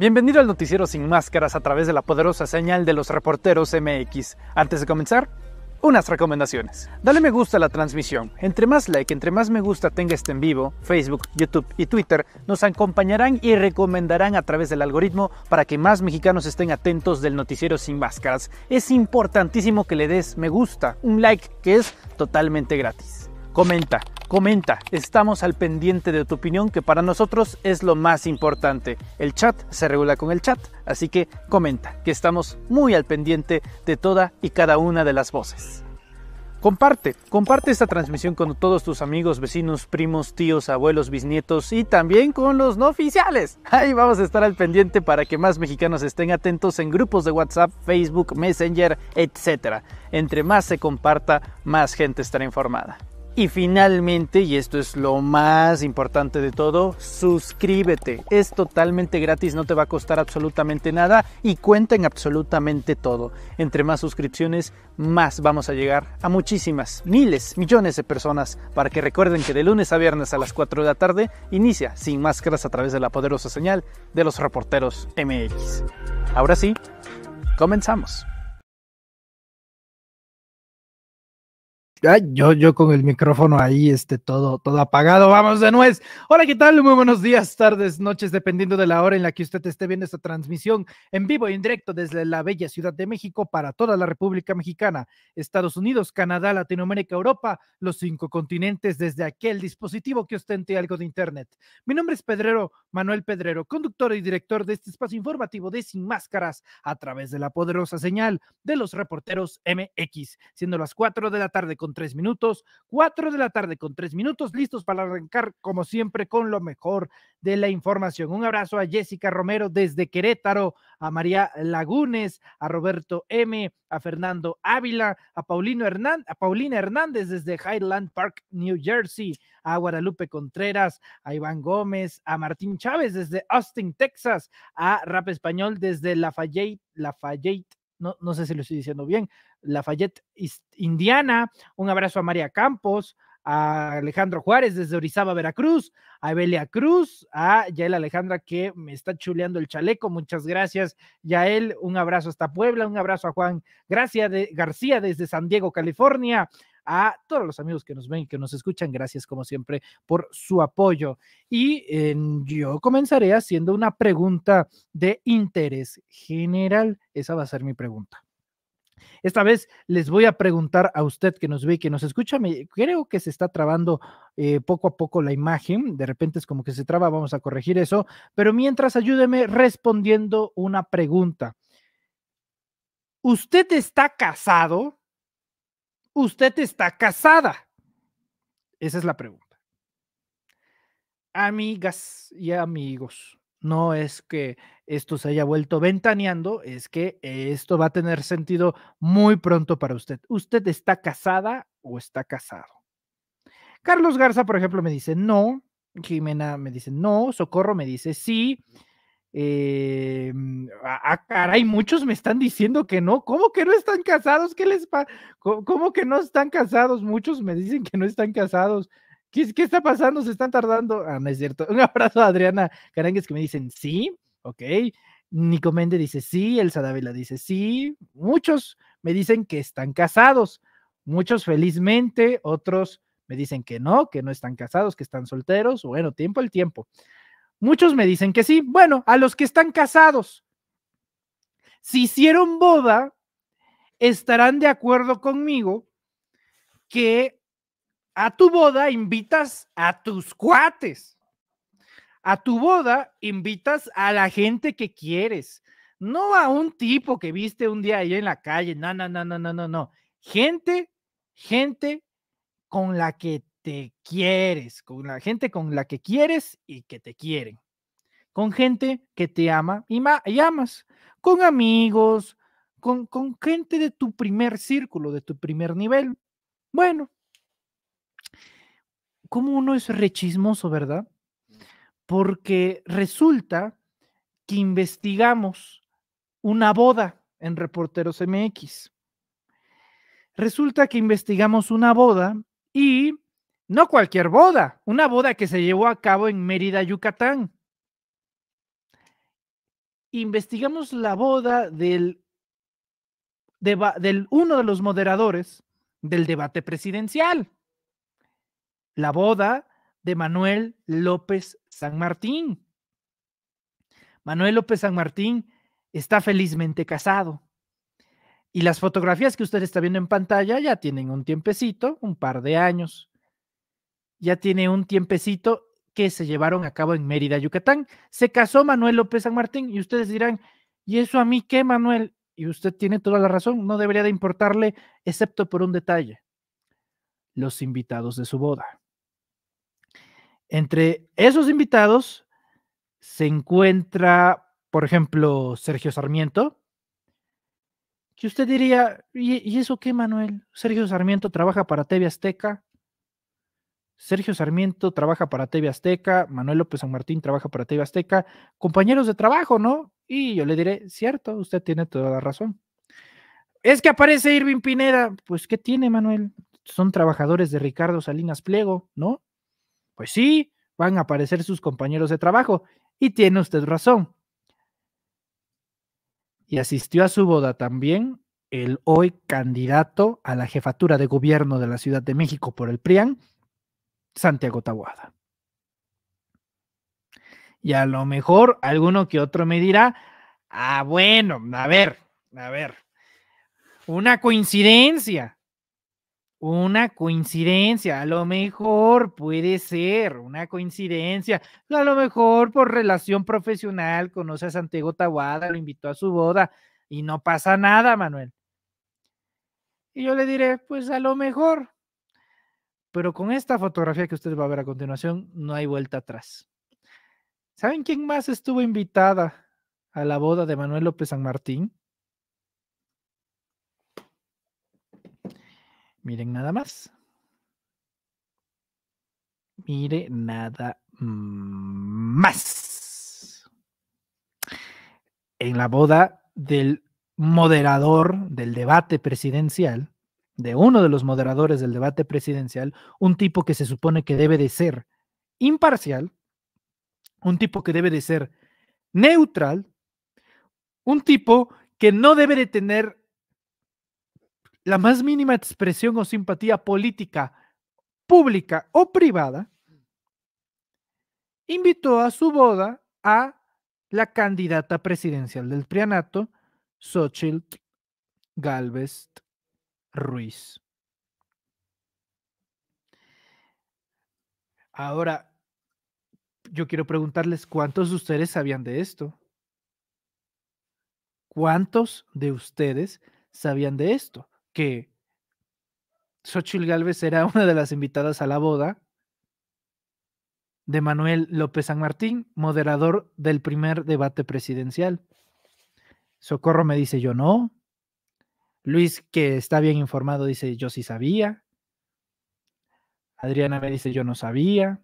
Bienvenido al noticiero sin máscaras a través de la poderosa señal de los reporteros MX. Antes de comenzar, unas recomendaciones. Dale me gusta a la transmisión. Entre más like, entre más me gusta tenga este en vivo, Facebook, YouTube y Twitter nos acompañarán y recomendarán a través del algoritmo para que más mexicanos estén atentos del noticiero sin máscaras. Es importantísimo que le des me gusta, un like que es totalmente gratis. Comenta, comenta, estamos al pendiente de tu opinión que para nosotros es lo más importante. El chat se regula con el chat, así que comenta, que estamos muy al pendiente de toda y cada una de las voces. Comparte, comparte esta transmisión con todos tus amigos, vecinos, primos, tíos, abuelos, bisnietos y también con los no oficiales. Ahí vamos a estar al pendiente para que más mexicanos estén atentos en grupos de WhatsApp, Facebook, Messenger, etc. Entre más se comparta, más gente estará informada. Y finalmente, y esto es lo más importante de todo, suscríbete. Es totalmente gratis, no te va a costar absolutamente nada y cuenta en absolutamente todo. Entre más suscripciones, más vamos a llegar a muchísimas, miles, millones de personas para que recuerden que de lunes a viernes a las 4 de la tarde inicia sin máscaras a través de la poderosa señal de los reporteros MX. Ahora sí, comenzamos. yo, yo con el micrófono ahí, este, todo, todo apagado. Vamos de nuez. Hola, ¿qué tal? Muy buenos días, tardes, noches, dependiendo de la hora en la que usted esté viendo esta transmisión en vivo y e en directo desde la bella Ciudad de México para toda la República Mexicana, Estados Unidos, Canadá, Latinoamérica, Europa, los cinco continentes desde aquel dispositivo que ostente algo de Internet. Mi nombre es Pedrero, Manuel Pedrero, conductor y director de este espacio informativo de Sin Máscaras a través de la poderosa señal de los reporteros MX, siendo las 4 de la tarde con tres minutos, cuatro de la tarde con tres minutos, listos para arrancar como siempre con lo mejor de la información. Un abrazo a Jessica Romero desde Querétaro, a María Lagunes, a Roberto M, a Fernando Ávila, a, Paulino Hernández, a Paulina Hernández desde Highland Park, New Jersey, a Guadalupe Contreras, a Iván Gómez, a Martín Chávez desde Austin, Texas, a Rap Español desde Lafayette, Lafayette no, no sé si lo estoy diciendo bien, Lafayette, Indiana, un abrazo a María Campos, a Alejandro Juárez desde Orizaba, Veracruz, a Evelia Cruz, a Yael Alejandra que me está chuleando el chaleco. Muchas gracias, Yael. Un abrazo hasta Puebla, un abrazo a Juan Gracia de García desde San Diego, California, a todos los amigos que nos ven, y que nos escuchan. Gracias como siempre por su apoyo. Y yo comenzaré haciendo una pregunta de interés general. Esa va a ser mi pregunta. Esta vez les voy a preguntar a usted que nos ve y que nos escucha. Me, creo que se está trabando eh, poco a poco la imagen. De repente es como que se traba, vamos a corregir eso. Pero mientras, ayúdeme respondiendo una pregunta. ¿Usted está casado? ¿Usted está casada? Esa es la pregunta. Amigas y amigos, no es que esto se haya vuelto ventaneando, es que esto va a tener sentido muy pronto para usted. ¿Usted está casada o está casado? Carlos Garza, por ejemplo, me dice no. Jimena me dice no. Socorro me dice sí. Eh, mm, ah, ah, caray, muchos me están diciendo que no. ¿Cómo que no están casados? ¿Qué les pasa? ¿Cómo, que no están casados? Muchos me dicen que no están casados. ¿Qué, está pasando? ¿Se están tardando? Ah, no es cierto. Un abrazo a Adriana Carangues que me dicen sí, ok. Nico Mende dice sí, Elsa Dávila dice sí. Muchos me dicen que están casados. Muchos felizmente, otros me dicen que no, que no están casados, que están solteros. Bueno, tiempo al tiempo. Muchos me dicen que sí. Bueno, a los que están casados. Si hicieron boda, estarán de acuerdo conmigo que a tu boda invitas a tus cuates. A tu boda invitas a la gente que quieres, no a un tipo que viste un día ahí en la calle. No, no, no, no, no, no, no. Gente, gente con la que quieres, con la gente con la que quieres y que te quieren, con gente que te ama y, y amas, con amigos, con, con gente de tu primer círculo, de tu primer nivel. Bueno, como uno es rechismoso, ¿verdad? Mm. Porque resulta que investigamos una boda en Reporteros MX. Resulta que investigamos una boda y no cualquier boda, una boda que se llevó a cabo en Mérida, Yucatán. Investigamos la boda del, de, uno de los moderadores del debate presidencial, la boda de Manuel López San Martín. Manuel López San Martín está felizmente casado. Y las fotografías que usted está viendo en pantalla ya tienen un tiempecito, un par de años ya tiene un tiempecito que se llevaron a cabo en Mérida, Yucatán. Se casó Manuel López San Martín y ustedes dirán, ¿y eso a mí qué, Manuel? Y usted tiene toda la razón, no debería de importarle, excepto por un detalle, los invitados de su boda. Entre esos invitados se encuentra, por ejemplo, Sergio Sarmiento, que usted diría, ¿y, eso qué, Manuel? Sergio Sarmiento trabaja para TV Azteca, Sergio Sarmiento trabaja para TV Azteca, Manuel López San Martín trabaja para TV Azteca, compañeros de trabajo, ¿no? Y yo le diré, cierto, usted tiene toda la razón. Es que aparece Irving Pineda, pues ¿qué tiene Manuel? Son trabajadores de Ricardo Salinas Pliego, ¿no? Pues sí, van a aparecer sus compañeros de trabajo y tiene usted razón. Y asistió a su boda también el hoy candidato a la jefatura de gobierno de la Ciudad de México por el PRIAN, Santiago Tabuada. Y a lo mejor alguno que otro me dirá, ah, bueno, a ver, a ver, una coincidencia, una coincidencia, a lo mejor puede ser una coincidencia, a lo mejor por relación profesional conoce a Santiago Taguada, lo invitó a su boda y no pasa nada, Manuel. Y yo le diré, pues a lo mejor, pero con esta fotografía que usted va a ver a continuación, no hay vuelta atrás. ¿Saben quién más estuvo invitada a la boda de Manuel López San Martín? Miren nada más. Mire nada más. En la boda del moderador del debate presidencial, de uno de los moderadores del debate presidencial, un tipo que se supone que debe de ser imparcial, un tipo que debe de ser neutral, un tipo que no debe de tener la más mínima expresión o simpatía política pública o privada, invitó a su boda a la candidata presidencial del Prianato, Xochitl Galvez Ruiz. Ahora, yo quiero preguntarles cuántos de ustedes sabían de esto. ¿Cuántos de ustedes sabían de esto? Que Xochitl Galvez era una de las invitadas a la boda de Manuel López San Martín, moderador del primer debate presidencial. Socorro me dice, yo no. Luis, que está bien informado, dice, yo sí sabía. Adriana me dice, yo no sabía.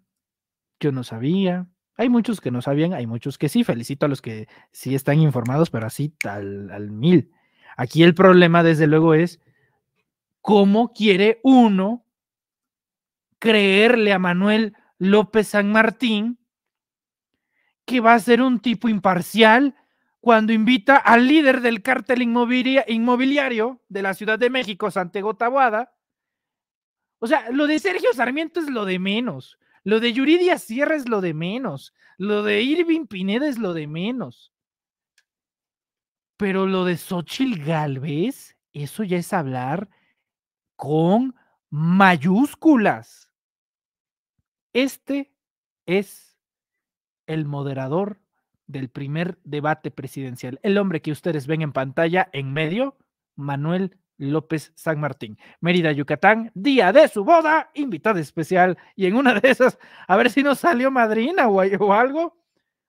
Yo no sabía. Hay muchos que no sabían, hay muchos que sí. Felicito a los que sí están informados, pero así tal, al mil. Aquí el problema, desde luego, es cómo quiere uno creerle a Manuel López San Martín que va a ser un tipo imparcial cuando invita al líder del cártel inmobiliario de la Ciudad de México, Santiago Tabuada. O sea, lo de Sergio Sarmiento es lo de menos. Lo de Yuridia Sierra es lo de menos. Lo de Irving Pineda es lo de menos. Pero lo de Xochitl Galvez, eso ya es hablar con mayúsculas. Este es el moderador del primer debate presidencial. El hombre que ustedes ven en pantalla, en medio, Manuel López San Martín. Mérida, Yucatán, día de su boda, invitada especial. Y en una de esas, a ver si nos salió madrina o, algo,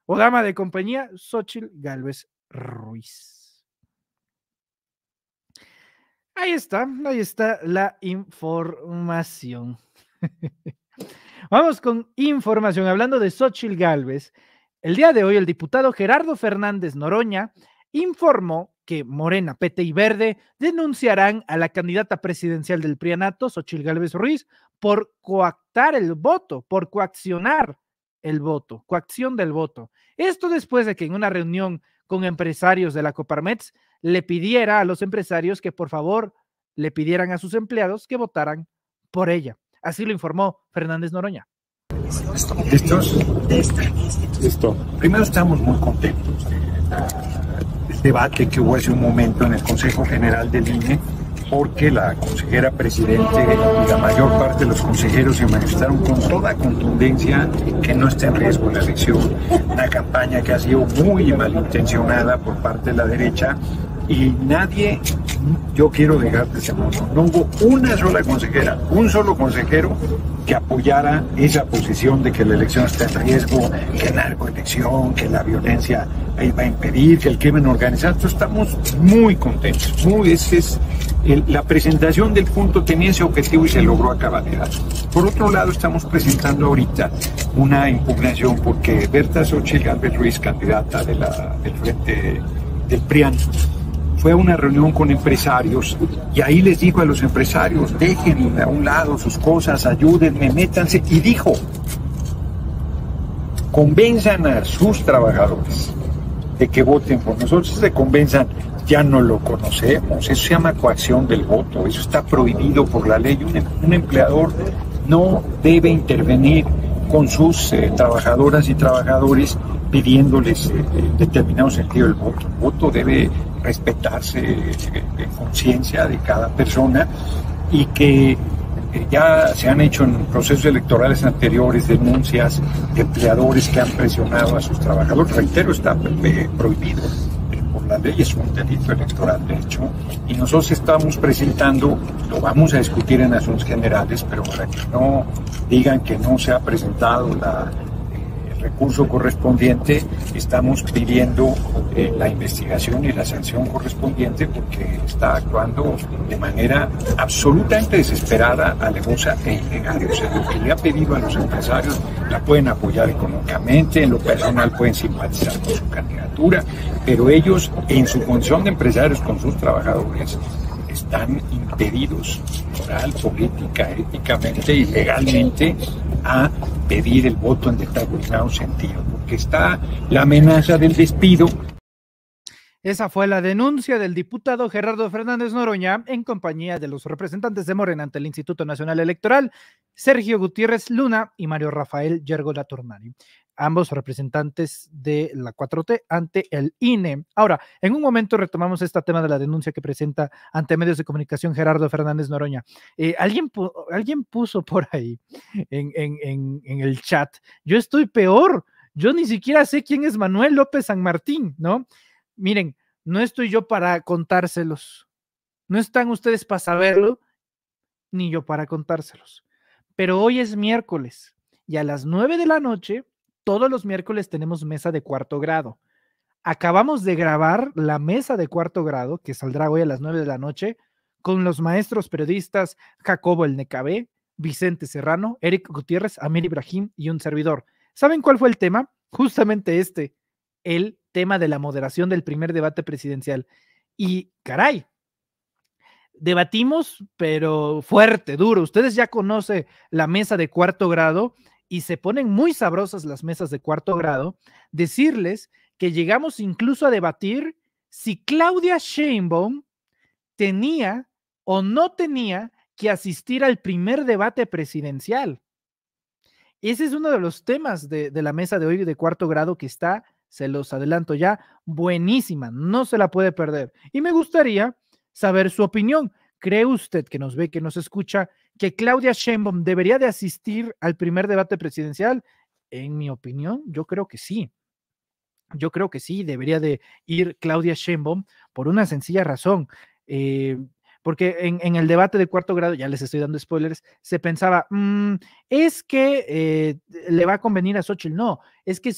o dama de compañía, Xochitl Galvez Ruiz. Ahí está, ahí está la información. Vamos con información. Hablando de Xochitl Galvez, el día de hoy, el diputado Gerardo Fernández Noroña informó que Morena, PT y Verde denunciarán a la candidata presidencial del Prianato, Xochil Gálvez Ruiz, por coactar el voto, por coaccionar el voto, coacción del voto. Esto después de que en una reunión con empresarios de la Coparmex le pidiera a los empresarios que por favor le pidieran a sus empleados que votaran por ella. Así lo informó Fernández Noroña. ¿Listos? De Primero estamos muy contentos el este debate que hubo hace un momento en el Consejo General del INE porque la consejera presidente y la mayor parte de los consejeros se manifestaron con toda contundencia que no está en riesgo la elección. Una campaña que ha sido muy malintencionada por parte de la derecha y nadie, yo quiero dejar modo no hubo una sola consejera, un solo consejero que apoyara esa posición de que la elección está en riesgo, que la elección, que la violencia va a impedir, que el crimen organizado. estamos muy contentos, muy, es la presentación del punto tenía ese objetivo y se logró a cabalidad. Por otro lado, estamos presentando ahorita una impugnación porque Berta Xochitl Gabriel Ruiz, candidata del Frente del PRIAN, fue una reunión con empresarios y ahí les dijo a los empresarios, dejen a un lado sus cosas, ayúdenme, métanse. Y dijo, convenzan a sus trabajadores de que voten por nosotros, se convenzan, ya no lo conocemos, eso se llama coacción del voto, eso está prohibido por la ley, un, em, empleador no debe intervenir con sus eh, trabajadoras y trabajadores pidiéndoles en eh, eh, determinado sentido el voto. El voto debe respetarse en eh, conciencia de cada persona y que eh, ya se han hecho en procesos electorales anteriores denuncias de empleadores que han presionado a sus trabajadores. Reitero, está eh, prohibido por la ley, es un delito electoral, de hecho. Y nosotros estamos presentando, lo vamos a discutir en asuntos generales, pero para que no digan que no se ha presentado la recurso correspondiente, estamos pidiendo eh, la investigación y la sanción correspondiente porque está actuando de manera absolutamente desesperada, alevosa e ilegal. O sea, lo que le ha pedido a los empresarios la pueden apoyar económicamente, en lo personal pueden simpatizar con su candidatura, pero ellos en su condición de empresarios con sus trabajadores están impedidos moral, política, éticamente y legalmente a pedir el voto en determinado sentido, porque está la amenaza del despido. Esa fue la denuncia del diputado Gerardo Fernández Noroña en compañía de los representantes de Morena ante el Instituto Nacional Electoral, Sergio Gutiérrez Luna y Mario Rafael Yergo Turnari ambos representantes de la 4T ante el INE. Ahora, en un momento retomamos este tema de la denuncia que presenta ante medios de comunicación Gerardo Fernández Noroña. Eh, alguien, alguien puso por ahí en, en el chat, yo estoy peor, yo ni siquiera sé quién es Manuel López San Martín, ¿no? Miren, no estoy yo para contárselos, no están ustedes para saberlo, ni yo para contárselos. Pero hoy es miércoles y a las 9 de la noche todos los miércoles tenemos mesa de cuarto grado. Acabamos de grabar la mesa de cuarto grado, que saldrá hoy a las nueve de la noche, con los maestros periodistas Jacobo El Necabé, Vicente Serrano, Eric Gutiérrez, Amir Ibrahim y un servidor. ¿Saben cuál fue el tema? Justamente este, el tema de la moderación del primer debate presidencial. Y caray, debatimos, pero fuerte, duro. Ustedes ya conocen la mesa de cuarto grado y se ponen muy sabrosas las mesas de cuarto grado, decirles que llegamos incluso a debatir si Claudia Sheinbaum tenía o no tenía que asistir al primer debate presidencial. Ese es uno de los temas de, de, la mesa de hoy de cuarto grado que está, se los adelanto ya, buenísima, no se la puede perder. Y me gustaría saber su opinión. ¿Cree usted que nos ve, que nos escucha, que Claudia Sheinbaum debería de asistir al primer debate presidencial? En mi opinión, yo creo que sí. Yo creo que sí, debería de ir Claudia Sheinbaum por una sencilla razón. Eh, porque en, el debate de cuarto grado, ya les estoy dando spoilers, se pensaba, mm, es que eh, le va a convenir a Xochitl. No, es que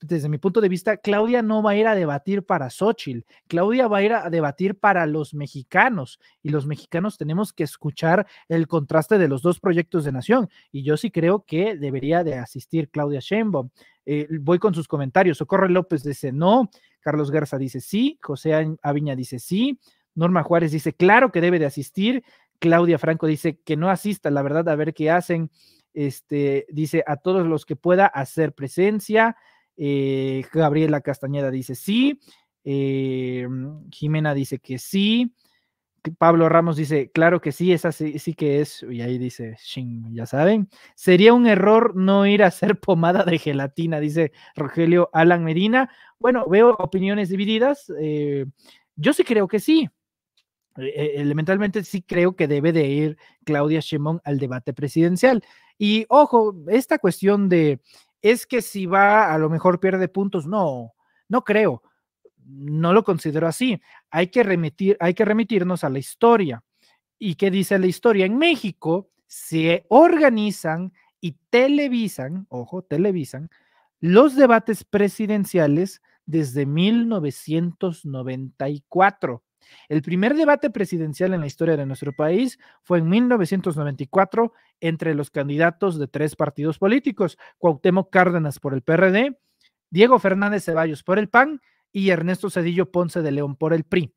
desde mi punto de vista, Claudia no va a ir a debatir para Xochitl, Claudia va a ir a debatir para los mexicanos y los mexicanos tenemos que escuchar el contraste de los dos proyectos de nación y yo sí creo que debería de asistir Claudia Sheinbaum. Eh, voy con sus comentarios. Socorro López dice no, Carlos Garza dice sí, José Aviña dice sí, Norma Juárez dice, claro que debe de asistir. Claudia Franco dice que no asista, la verdad, a ver qué hacen. Este, dice, a todos los que pueda hacer presencia. Eh, Gabriela Castañeda dice sí. Eh, Jimena dice que sí. Pablo Ramos dice, claro que sí, esa sí, que es, y ahí dice, Shin, ya saben, sería un error no ir a hacer pomada de gelatina, dice Rogelio Alan Medina. Bueno, veo opiniones divididas, eh, yo sí creo que sí, eh, eh, elementalmente sí creo que debe de ir Claudia Sheinbaum al debate presidencial. Y ojo, esta cuestión de es que si va a lo mejor pierde puntos, no, no creo. No lo considero así. Hay que remitir, hay que remitirnos a la historia. ¿Y qué dice la historia? En México se organizan y televisan, ojo, televisan los debates presidenciales desde 1994 el primer debate presidencial en la historia de nuestro país fue en 1994 entre los candidatos de tres partidos políticos, Cuauhtémoc Cárdenas por el PRD, Diego Fernández Ceballos por el PAN y Ernesto Cedillo Ponce de León por el PRI.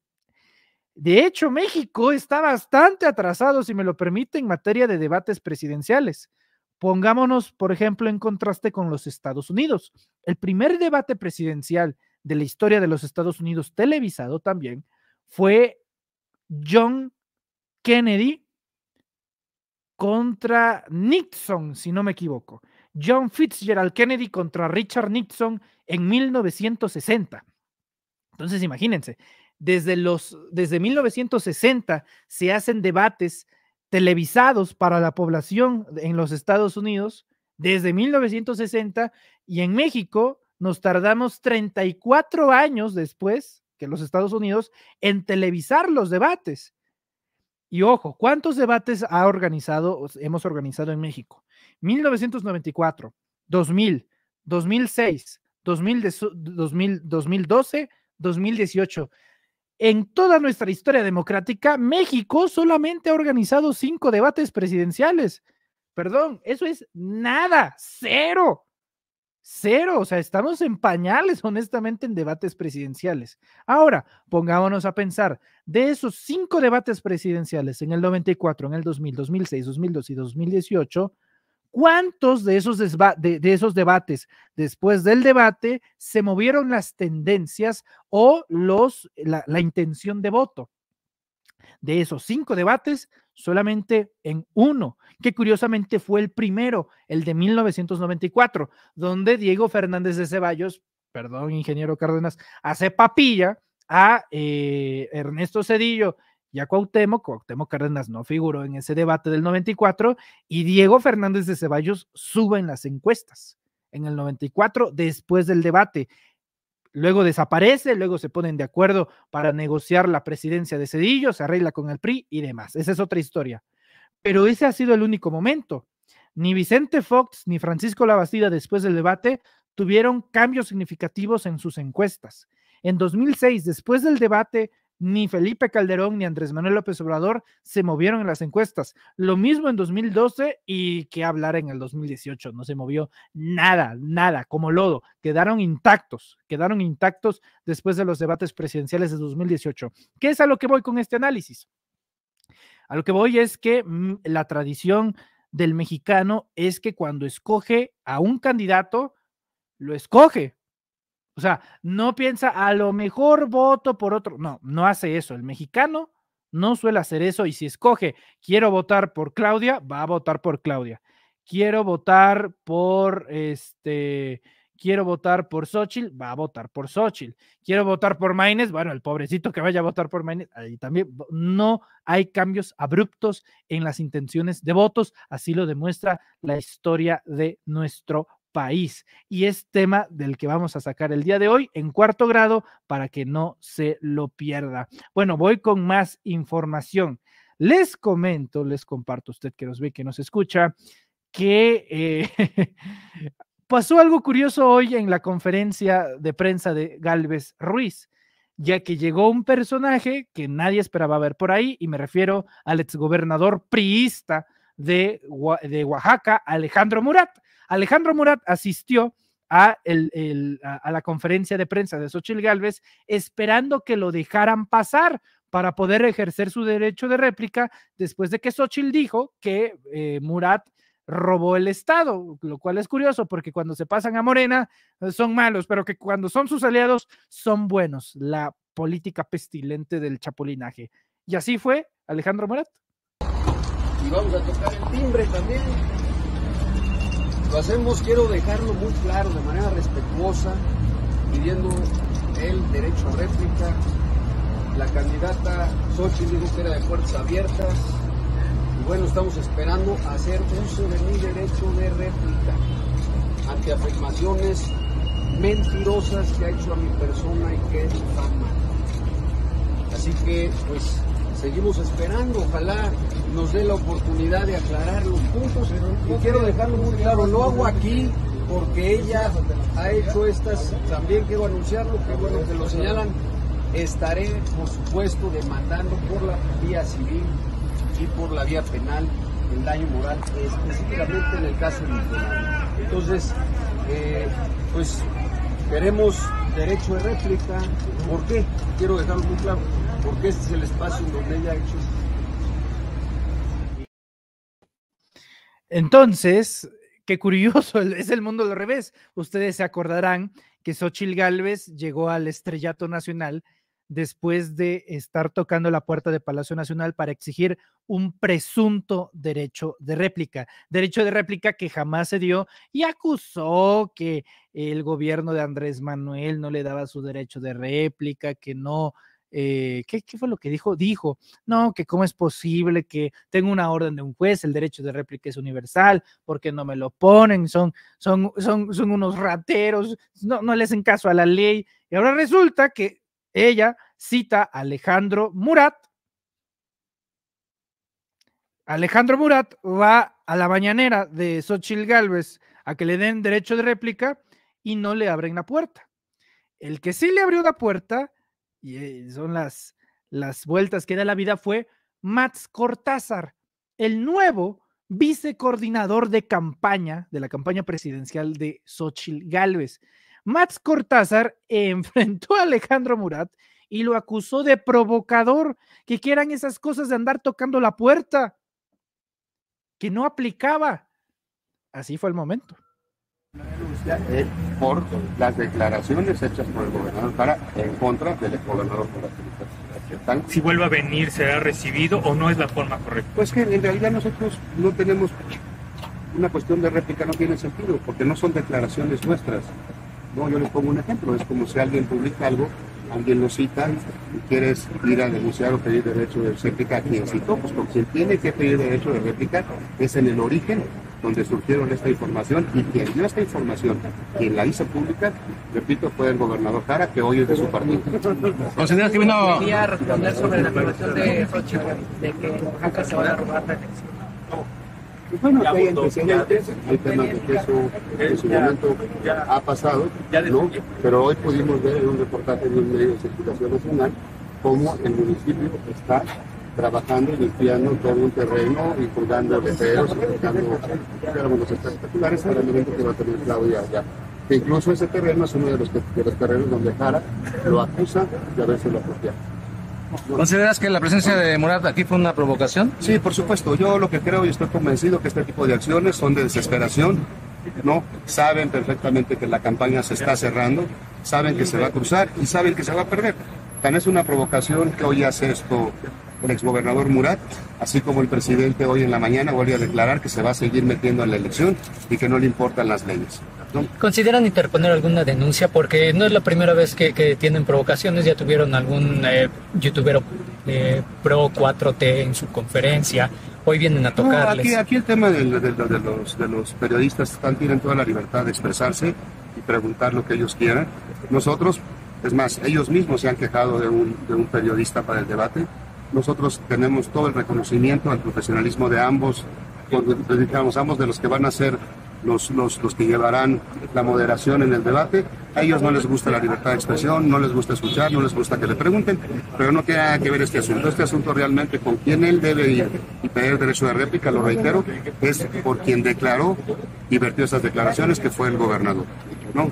De hecho, México está bastante atrasado, si me lo permite, en materia de debates presidenciales. Pongámonos, por ejemplo, en contraste con los Estados Unidos. El primer debate presidencial de la historia de los Estados Unidos televisado también fue John Kennedy contra Nixon, si no me equivoco. John Fitzgerald Kennedy contra Richard Nixon en 1960. Entonces, imagínense, desde, los, desde 1960 se hacen debates televisados para la población en los Estados Unidos, desde 1960, y en México nos tardamos 34 años después que los Estados Unidos en televisar los debates. Y ojo, ¿cuántos debates ha organizado, hemos organizado en México? 1994, 2000, 2006, 2000, 2012, 2018. En toda nuestra historia democrática, México solamente ha organizado cinco debates presidenciales. Perdón, eso es nada, cero. Cero, o sea, estamos en pañales, honestamente, en debates presidenciales. Ahora, pongámonos a pensar, de esos cinco debates presidenciales en el 94, en el 2000, 2006, 2002 y 2018, ¿cuántos de esos, de, esos debates, después del debate, se movieron las tendencias o los, la, la intención de voto? De esos cinco debates, solamente en uno, que curiosamente fue el primero, el de 1994, donde Diego Fernández de Ceballos, perdón, ingeniero Cárdenas, hace papilla a eh, Ernesto Cedillo y a Cuauhtémoc. Cuauhtémoc Cárdenas no figuró en ese debate del 94 y Diego Fernández de Ceballos sube en las encuestas en el 94 después del debate luego desaparece, luego se ponen de acuerdo para negociar la presidencia de Cedillo, se arregla con el PRI y demás. Esa es otra historia. Pero ese ha sido el único momento. Ni Vicente Fox ni Francisco Labastida después del debate tuvieron cambios significativos en sus encuestas. En 2006, después del debate, ni Felipe Calderón ni Andrés Manuel López Obrador se movieron en las encuestas. Lo mismo en 2012 y que hablar en el 2018. No se movió nada, nada, como lodo. Quedaron intactos, quedaron intactos después de los debates presidenciales de 2018. ¿Qué es a lo que voy con este análisis? A lo que voy es que mm, la tradición del mexicano es que cuando escoge a un candidato, lo escoge o sea, no piensa, a lo mejor voto por otro. No, no hace eso. El mexicano no suele hacer eso y si escoge, quiero votar por Claudia, va a votar por Claudia. Quiero votar por este, quiero votar por Xochitl, va a votar por Xochitl. Quiero votar por Maines, bueno, el pobrecito que vaya a votar por Maines, ahí también no hay cambios abruptos en las intenciones de votos, así lo demuestra la historia de nuestro país. Y es tema del que vamos a sacar el día de hoy en cuarto grado para que no se lo pierda. Bueno, voy con más información. Les comento, les comparto usted que nos ve, que nos escucha, que eh, pasó algo curioso hoy en la conferencia de prensa de Galvez Ruiz, ya que llegó un personaje que nadie esperaba ver por ahí, y me refiero al exgobernador priista de, Oaxaca, Alejandro Murat. Alejandro Murat asistió a, la conferencia de prensa de Xochitl Gálvez esperando que lo dejaran pasar para poder ejercer su derecho de réplica después de que Xochitl dijo que eh, Murat robó el Estado, lo cual es curioso porque cuando se pasan a Morena eh, son malos, pero que cuando son sus aliados son buenos, la política pestilente del chapulinaje. Y así fue Alejandro Murat y vamos a tocar el timbre también. Lo hacemos, quiero dejarlo muy claro, de manera respetuosa, pidiendo el derecho a réplica. La candidata Sochi dijo que era de puertas abiertas. Y bueno, estamos esperando hacer uso de mi derecho de réplica ante afirmaciones mentirosas que ha hecho a mi persona y que es fama. Así que, pues, seguimos esperando, ojalá nos dé la oportunidad de aclarar los puntos. Y quiero dejarlo muy claro, lo hago aquí porque ella ha hecho estas, también quiero anunciarlo, que bueno que lo señalan, estaré por supuesto demandando por la vía civil y por la vía penal el daño moral, específicamente en el caso de mi. Entonces, eh, pues queremos derecho de réplica, ¿por qué? Quiero dejarlo muy claro porque este es el espacio en donde ella ha hecho. Entonces, qué curioso, es el mundo al revés. Ustedes se acordarán que Xochil Gálvez llegó al estrellato nacional después de estar tocando la puerta de Palacio Nacional para exigir un presunto derecho de réplica, derecho de réplica que jamás se dio y acusó que el gobierno de Andrés Manuel no le daba su derecho de réplica, que no eh, ¿qué, fue lo que dijo? Dijo, no, que cómo es posible que tenga una orden de un juez, el derecho de réplica es universal, porque no me lo ponen, son, son, son, son unos rateros, no, no le hacen caso a la ley. Y ahora resulta que ella cita a Alejandro Murat. Alejandro Murat va a la mañanera de Xochil Gálvez a que le den derecho de réplica y no le abren la puerta. El que sí le abrió la puerta y eh, son las, las vueltas que da la vida, fue Mats Cortázar, el nuevo vicecoordinador de campaña de la campaña presidencial de Xochitl Gálvez. Mats Cortázar enfrentó a Alejandro Murat y lo acusó de provocador, que quieran esas cosas de andar tocando la puerta, que no aplicaba. Así fue el momento por las declaraciones hechas por el gobernador para en contra del gobernador si vuelve a venir, será recibido o no es la forma correcta. Pues que en realidad nosotros no tenemos una cuestión de réplica, no tiene sentido, porque no son declaraciones nuestras. No, yo les pongo un ejemplo, es como si alguien publica algo, alguien lo cita y quieres ir a denunciar o pedir derecho de réplica a quien citó, pues porque quien tiene que pedir derecho de réplica es en el origen donde surgieron esta información y quien dio esta información, quien la hizo pública, repito, fue el gobernador Jara, que hoy es de su partido. Consejero Quería responder sobre la afirmación de Rocha, de que Oaxaca se va a robar la elección. bueno, hay antecedentes, hay temas de que eso en su momento ha pasado, ¿no? pero hoy pudimos ver en un reportaje de un medio de circulación nacional cómo el municipio está trabajando y limpiando todo un terreno y colgando letreros y colgando los espectaculares para el que va a tener Claudia allá. incluso ese terreno es uno de los, de los terrenos donde Jara lo acusa de haberse lo apropiado. ¿Consideras que la presencia de Morat aquí fue una provocación? Sí, por supuesto. Yo lo que creo y estoy convencido que este tipo de acciones son de desesperación. No, saben perfectamente que la campaña se está cerrando, saben que se va a cruzar y saben que se va a perder. Tan es una provocación que hoy hace esto el exgobernador Murat, así como el presidente hoy en la mañana volvió a declarar que se va a seguir metiendo en la elección y que no le importan las leyes. ¿Consideran interponer alguna denuncia? Porque no es la primera vez que, tienen provocaciones, ya tuvieron algún eh, youtuber eh, pro 4T en su conferencia, hoy vienen a tocarles. aquí, el tema de, los, periodistas están, tienen toda la libertad de expresarse y preguntar lo que ellos quieran. Nosotros, es más, ellos mismos se han quejado de un, de un periodista para el debate nosotros tenemos todo el reconocimiento al profesionalismo de ambos, digamos, ambos de los que van a ser los, los, los, que llevarán la moderación en el debate. A ellos no les gusta la libertad de expresión, no les gusta escuchar, no les gusta que le pregunten, pero no tiene nada que ver este asunto. Este asunto realmente con quien él debe ir y pedir derecho de réplica, lo reitero, es por quien declaró y vertió esas declaraciones, que fue el gobernador. ¿No?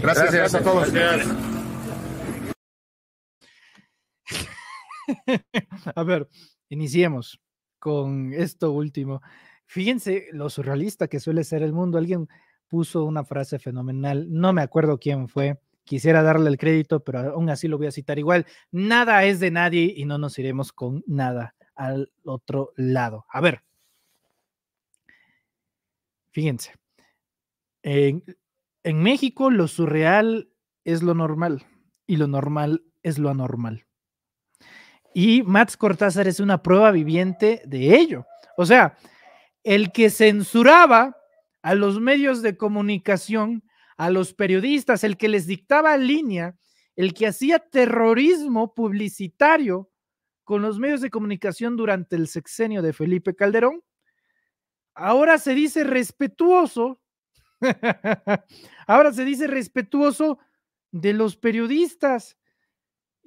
Gracias, a todos. a ver, iniciemos con esto último. Fíjense lo surrealista que suele ser el mundo. Alguien puso una frase fenomenal, no me acuerdo quién fue, quisiera darle el crédito, pero aún así lo voy a citar igual. Nada es de nadie y no nos iremos con nada al otro lado. A ver, fíjense, en, en México lo surreal es lo normal y lo normal es lo anormal. Y Max Cortázar es una prueba viviente de ello. O sea, el que censuraba a los medios de comunicación, a los periodistas, el que les dictaba línea, el que hacía terrorismo publicitario con los medios de comunicación durante el sexenio de Felipe Calderón, ahora se dice respetuoso, ahora se dice respetuoso de los periodistas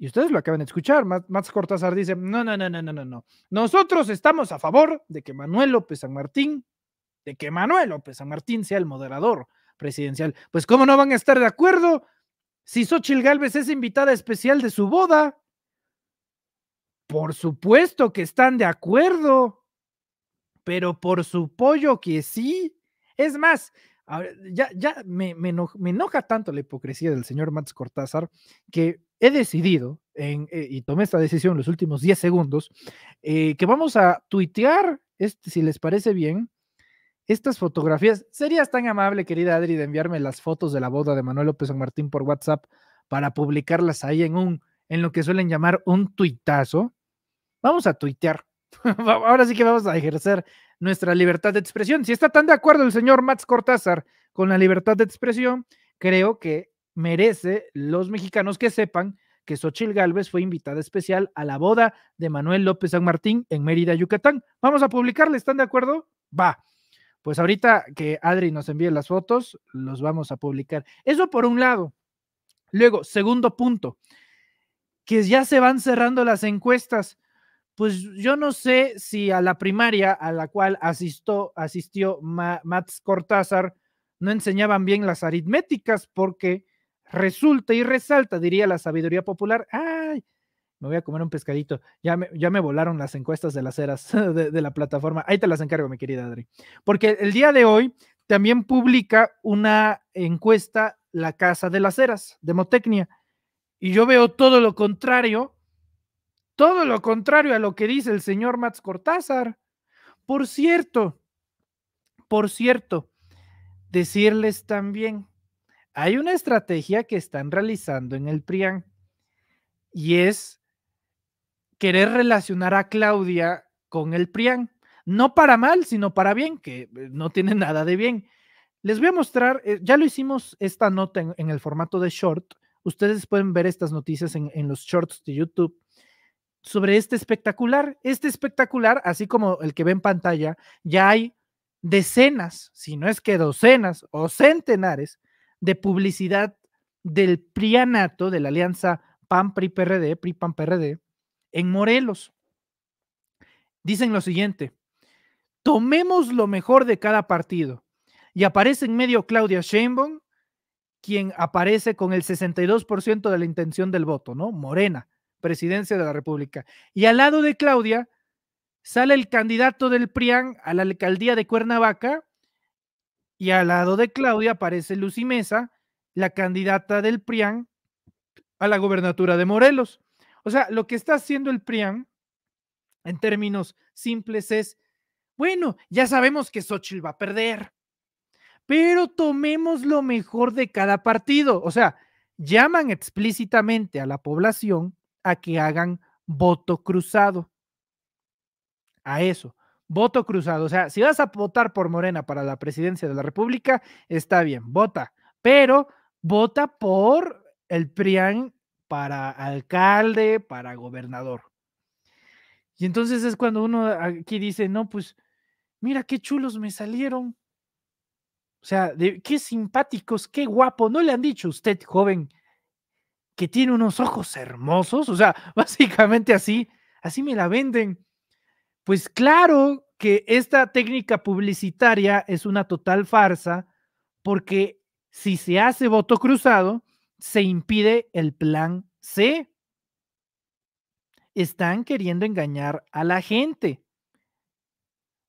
y ustedes lo acaban de escuchar. Max Cortázar dice: No, no, no, no, no, no, no. Nosotros estamos a favor de que Manuel López San Martín, de que Manuel López San Martín sea el moderador presidencial. Pues, ¿cómo no van a estar de acuerdo si Xochil Gálvez es invitada especial de su boda? Por supuesto que están de acuerdo, pero por su pollo que sí. Es más, ya, me, enoja, me enoja tanto la hipocresía del señor Max Cortázar que he decidido, eh, y tomé esta decisión en los últimos 10 segundos, eh, que vamos a tuitear, este, si les parece bien, estas fotografías. ¿Serías tan amable, querida Adri, de enviarme las fotos de la boda de Manuel López San Martín por WhatsApp para publicarlas ahí en un, en lo que suelen llamar un tuitazo? Vamos a tuitear. Ahora sí que vamos a ejercer nuestra libertad de expresión. Si está tan de acuerdo el señor Max Cortázar con la libertad de expresión, creo que merece los mexicanos que sepan que Xochil Gálvez fue invitada especial a la boda de Manuel López San Martín en Mérida, Yucatán. Vamos a publicarle, ¿están de acuerdo? Va. Pues ahorita que Adri nos envíe las fotos, los vamos a publicar. Eso por un lado. Luego, segundo punto, que ya se van cerrando las encuestas. Pues yo no sé si a la primaria a la cual asistió, asistió Mats Cortázar no enseñaban bien las aritméticas porque resulta y resalta, diría la sabiduría popular. ¡Ay! Me voy a comer un pescadito. Ya me, ya me volaron las encuestas de las eras de, la plataforma. Ahí te las encargo, mi querida Adri. Porque el día de hoy también publica una encuesta La Casa de las Eras, Demotecnia. Y yo veo todo lo contrario, todo lo contrario a lo que dice el señor Max Cortázar. Por cierto, por cierto, decirles también hay una estrategia que están realizando en el PRIAN y es querer relacionar a Claudia con el PRIAN, no para mal, sino para bien, que eh, no tiene nada de bien. Les voy a mostrar, eh, ya lo hicimos esta nota en, el formato de short, ustedes pueden ver estas noticias en, en los shorts de YouTube sobre este espectacular. Este espectacular, así como el que ve en pantalla, ya hay decenas, si no es que docenas o centenares de publicidad del PRIANATO, de la alianza PAN-PRI-PRD, pan prd en Morelos. Dicen lo siguiente, tomemos lo mejor de cada partido. Y aparece en medio Claudia Sheinbaum, quien aparece con el 62% de la intención del voto, ¿no? Morena, presidencia de la República. Y al lado de Claudia sale el candidato del PRIAN a la alcaldía de Cuernavaca, y al lado de Claudia aparece Lucy Mesa, la candidata del PRIAN a la gobernatura de Morelos. O sea, lo que está haciendo el PRIAN en términos simples es, bueno, ya sabemos que Xochitl va a perder, pero tomemos lo mejor de cada partido. O sea, llaman explícitamente a la población a que hagan voto cruzado. A eso voto cruzado. O sea, si vas a votar por Morena para la presidencia de la República, está bien, vota, pero vota por el PRIAN para alcalde, para gobernador. Y entonces es cuando uno aquí dice, no, pues mira qué chulos me salieron. O sea, de, qué simpáticos, qué guapo. ¿No le han dicho a usted, joven, que tiene unos ojos hermosos? O sea, básicamente así, así me la venden. Pues claro que esta técnica publicitaria es una total farsa porque si se hace voto cruzado, se impide el plan C. Están queriendo engañar a la gente.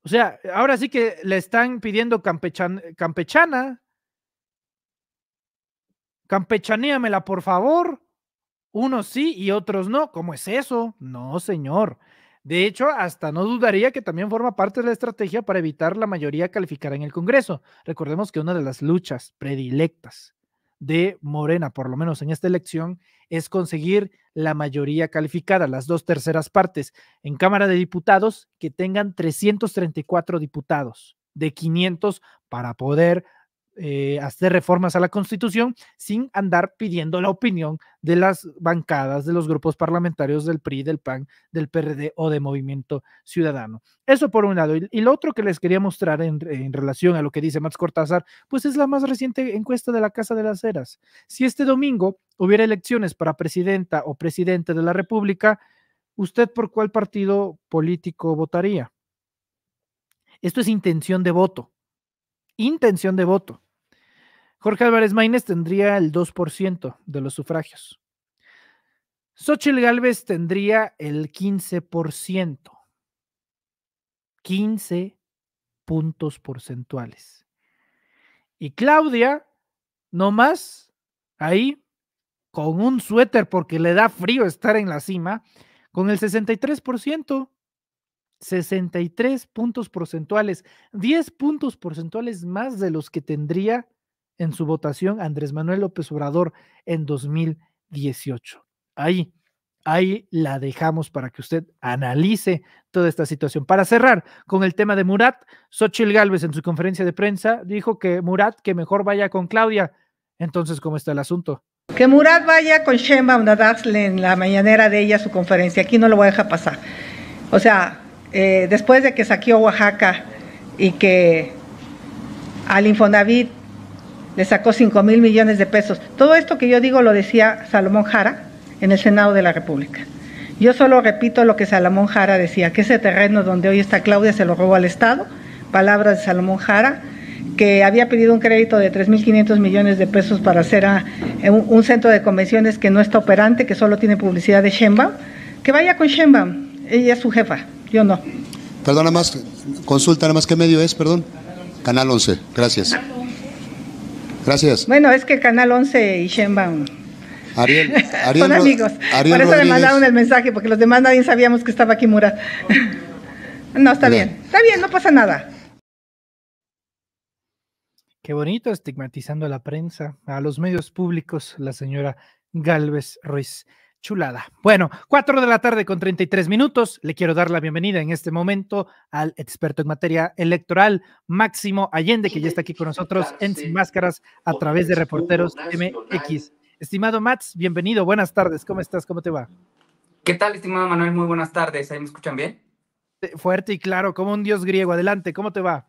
O sea, ahora sí que le están pidiendo campechan, campechana. Campechanéamela, por favor. Unos sí y otros no. ¿Cómo es eso? No, señor. De hecho, hasta no dudaría que también forma parte de la estrategia para evitar la mayoría calificada en el Congreso. Recordemos que una de las luchas predilectas de Morena, por lo menos en esta elección, es conseguir la mayoría calificada, las dos terceras partes en Cámara de Diputados que tengan 334 diputados de 500 para poder eh, hacer reformas a la Constitución sin andar pidiendo la opinión de las bancadas, de los grupos parlamentarios del PRI, del PAN, del PRD o de Movimiento Ciudadano. Eso por un lado. Y, lo otro que les quería mostrar en, en, relación a lo que dice Max Cortázar, pues es la más reciente encuesta de la Casa de las Heras. Si este domingo hubiera elecciones para presidenta o presidente de la República, ¿usted por cuál partido político votaría? Esto es intención de voto intención de voto. Jorge Álvarez Maínez tendría el 2% de los sufragios. Xochitl Gálvez tendría el 15%. 15 puntos porcentuales. Y Claudia, no más, ahí, con un suéter porque le da frío estar en la cima, con el 63%. 63 puntos porcentuales, 10 puntos porcentuales más de los que tendría en su votación Andrés Manuel López Obrador en 2018. Ahí, ahí la dejamos para que usted analice toda esta situación. Para cerrar con el tema de Murat, Xochil Gálvez en su conferencia de prensa dijo que Murat que mejor vaya con Claudia. Entonces, ¿cómo está el asunto? Que Murat vaya con Shemba Unadaxle en la mañanera de ella su conferencia. Aquí no lo voy a dejar pasar. O sea, eh, después de que saqueó Oaxaca y que al Infonavit le sacó 5 mil millones de pesos. Todo esto que yo digo lo decía Salomón Jara en el Senado de la República. Yo solo repito lo que Salomón Jara decía, que ese terreno donde hoy está Claudia se lo robó al Estado, palabras de Salomón Jara, que había pedido un crédito de 3.500 millones de pesos para hacer eh, un, centro de convenciones que no está operante, que solo tiene publicidad de Shemba, que vaya con Shemba, ella es su jefa, yo no. Perdón, nada más, consulta nada más qué medio es, perdón. Canal 11, gracias. Gracias. Bueno, es que Canal 11 y Shenbaum. Ariel, Ariel Son amigos. Por eso le mandaron el mensaje, porque los demás nadie sabíamos que estaba aquí Murat. no, está bien. Está bien, no pasa nada. Qué bonito, estigmatizando a la prensa, a los medios públicos, la señora Galvez Ruiz. Chulada. Bueno, 4 de la tarde con 33 minutos. Le quiero dar la bienvenida en este momento al experto en materia electoral, Máximo Allende, que ya está aquí con nosotros en Sin Máscaras a través de Reporteros MX. Estimado Max, bienvenido. Buenas tardes. ¿Cómo estás? ¿Cómo te va? ¿Qué tal, estimado Manuel? Muy buenas tardes. ¿Ahí me escuchan bien? Eh, fuerte y claro, como un dios griego. Adelante, ¿cómo te va?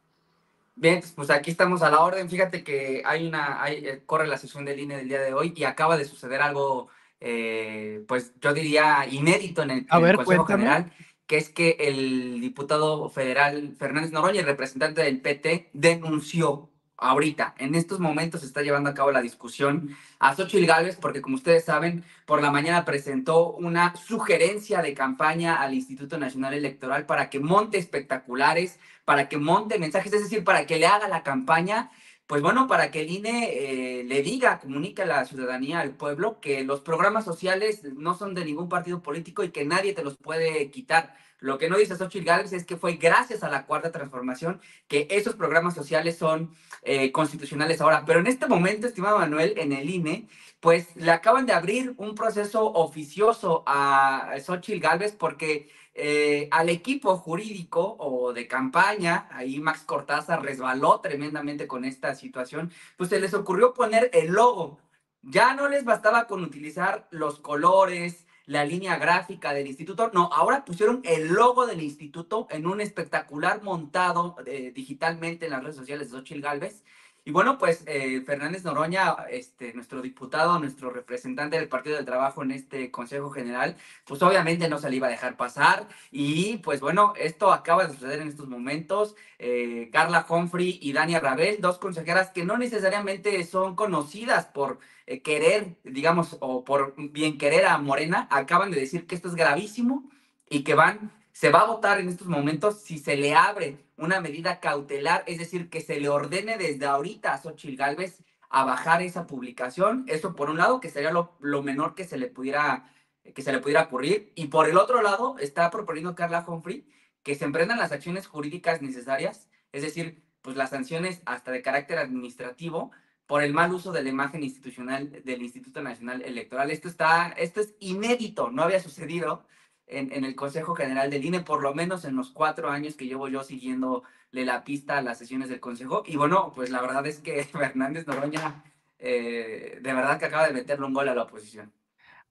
Bien, pues, pues aquí estamos a la orden. Fíjate que hay una, hay, eh, corre la sesión de línea del día de hoy y acaba de suceder algo eh, pues yo diría inédito en el, General, que es que el diputado federal Fernández Noroña, el representante del PT, denunció ahorita, en estos momentos se está llevando a cabo la discusión a Xochitl Gálvez, porque como ustedes saben, por la mañana presentó una sugerencia de campaña al Instituto Nacional Electoral para que monte espectaculares, para que monte mensajes, es decir, para que le haga la campaña pues bueno, para que el INE eh, le diga, comunique a la ciudadanía, al pueblo, que los programas sociales no son de ningún partido político y que nadie te los puede quitar. Lo que no dice Xochitl Gálvez es que fue gracias a la Cuarta Transformación que esos programas sociales son eh, constitucionales ahora. Pero en este momento, estimado Manuel, en el INE, pues le acaban de abrir un proceso oficioso a Xochitl Gálvez porque eh, al equipo jurídico o de campaña, ahí Max Cortázar resbaló tremendamente con esta situación, pues se les ocurrió poner el logo. Ya no les bastaba con utilizar los colores, la línea gráfica del instituto. No, ahora pusieron el logo del instituto en un espectacular montado eh, digitalmente en las redes sociales de Xochitl Galvez. Y bueno, pues eh, Fernández Noroña, este, nuestro diputado, nuestro representante del Partido del Trabajo en este Consejo General, pues obviamente no se le iba a dejar pasar. Y pues bueno, esto acaba de suceder en estos momentos. Eh, Carla Humphrey y Dania Rabel, dos consejeras que no necesariamente son conocidas por eh, querer, digamos, o por bien querer a Morena, acaban de decir que esto es gravísimo y que van, se va a votar en estos momentos si se le abre una medida cautelar, es decir, que se le ordene desde ahorita a Xochitl Galvez a bajar esa publicación. Eso por un lado, que sería lo, menor que se le pudiera que se le pudiera ocurrir. Y por el otro lado, está proponiendo Carla Humphrey que se emprendan las acciones jurídicas necesarias, es decir, pues las sanciones hasta de carácter administrativo por el mal uso de la imagen institucional del Instituto Nacional Electoral. Esto está, esto es inédito, no había sucedido en, el Consejo General del INE, por lo menos en los cuatro años que llevo yo siguiéndole la pista a las sesiones del Consejo. Y bueno, pues la verdad es que Fernández Noroña, eh, de verdad que acaba de meterle un gol a la oposición.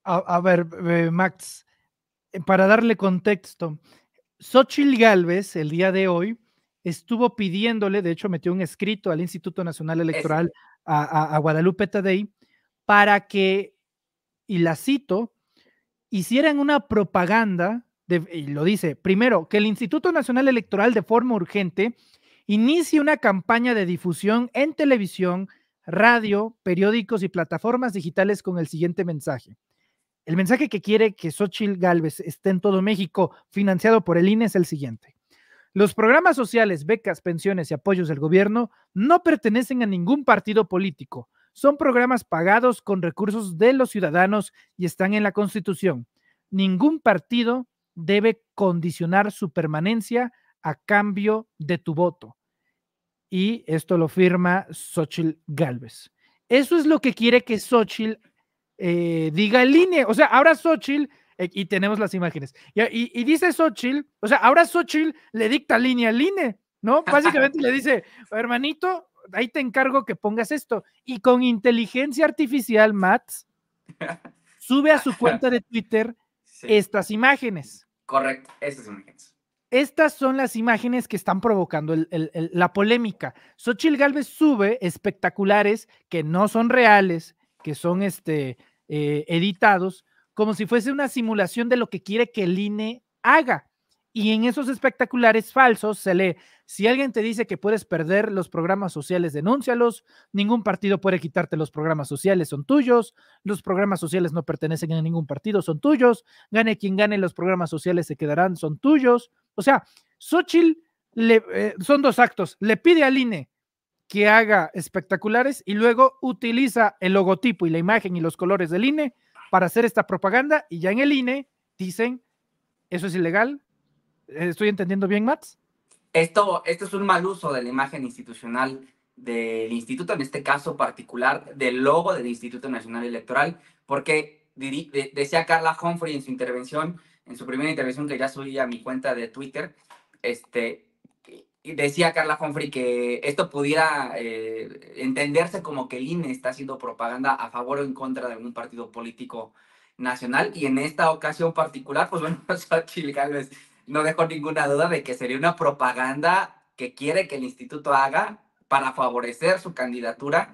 A, ver, eh, Max, eh, para darle contexto, Xochil Gálvez, el día de hoy, estuvo pidiéndole, de hecho metió un escrito al Instituto Nacional Electoral, a, a, a, Guadalupe Tadei, para que, y la cito, hicieran una propaganda, de, y lo dice, primero, que el Instituto Nacional Electoral de forma urgente inicie una campaña de difusión en televisión, radio, periódicos y plataformas digitales con el siguiente mensaje. El mensaje que quiere que Xochitl Galvez esté en todo México, financiado por el INE, es el siguiente. Los programas sociales, becas, pensiones y apoyos del gobierno no pertenecen a ningún partido político son programas pagados con recursos de los ciudadanos y están en la Constitución. Ningún partido debe condicionar su permanencia a cambio de tu voto. Y esto lo firma Xochitl Galvez. Eso es lo que quiere que Xochitl eh, diga el INE. O sea, ahora Xochitl, eh, y tenemos las imágenes, y, dice Xochitl, o sea, ahora Xochitl le dicta línea al INE, ¿no? Básicamente le dice, hermanito, ahí te encargo que pongas esto. Y con inteligencia artificial, Matt, sube a su cuenta de Twitter estas imágenes. Correcto, estas imágenes. Estas son las imágenes que están provocando la polémica. Xochitl Galvez sube espectaculares que no son reales, que son este, eh, editados, como si fuese una simulación de lo que quiere que el INE haga. Y en esos espectaculares falsos se le si alguien te dice que puedes perder los programas sociales, denúncialos. Ningún partido puede quitarte los programas sociales, son tuyos. Los programas sociales no pertenecen a ningún partido, son tuyos. Gane quien gane, los programas sociales se quedarán, son tuyos. O sea, Xochitl le, eh, son dos actos. Le pide al INE que haga espectaculares y luego utiliza el logotipo y la imagen y los colores del INE para hacer esta propaganda. Y ya en el INE dicen, eso es ilegal. ¿Estoy entendiendo bien, Mats? Esto, esto es un mal uso de la imagen institucional del instituto, en este caso particular del logo del Instituto Nacional Electoral, porque decía Carla Humphrey en su intervención, en su primera intervención que ya subí a mi cuenta de Twitter, este, decía Carla Humphrey que esto pudiera eh, entenderse como que el INE está haciendo propaganda a favor o en contra de algún partido político nacional y en esta ocasión particular, pues bueno, Xochitl Gálvez no dejó ninguna duda de que sería una propaganda que quiere que el instituto haga para favorecer su candidatura.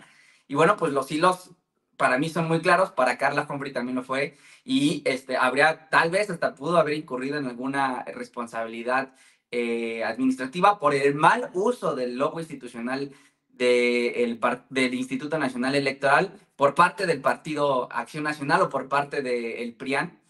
Y bueno, pues los hilos para mí son muy claros, para Carla Humphrey también lo fue, y este, habría, tal vez hasta pudo haber incurrido en alguna responsabilidad eh, administrativa por el mal uso del logo institucional del Instituto Nacional Electoral por parte del Partido Acción Nacional o por parte del PRIAN.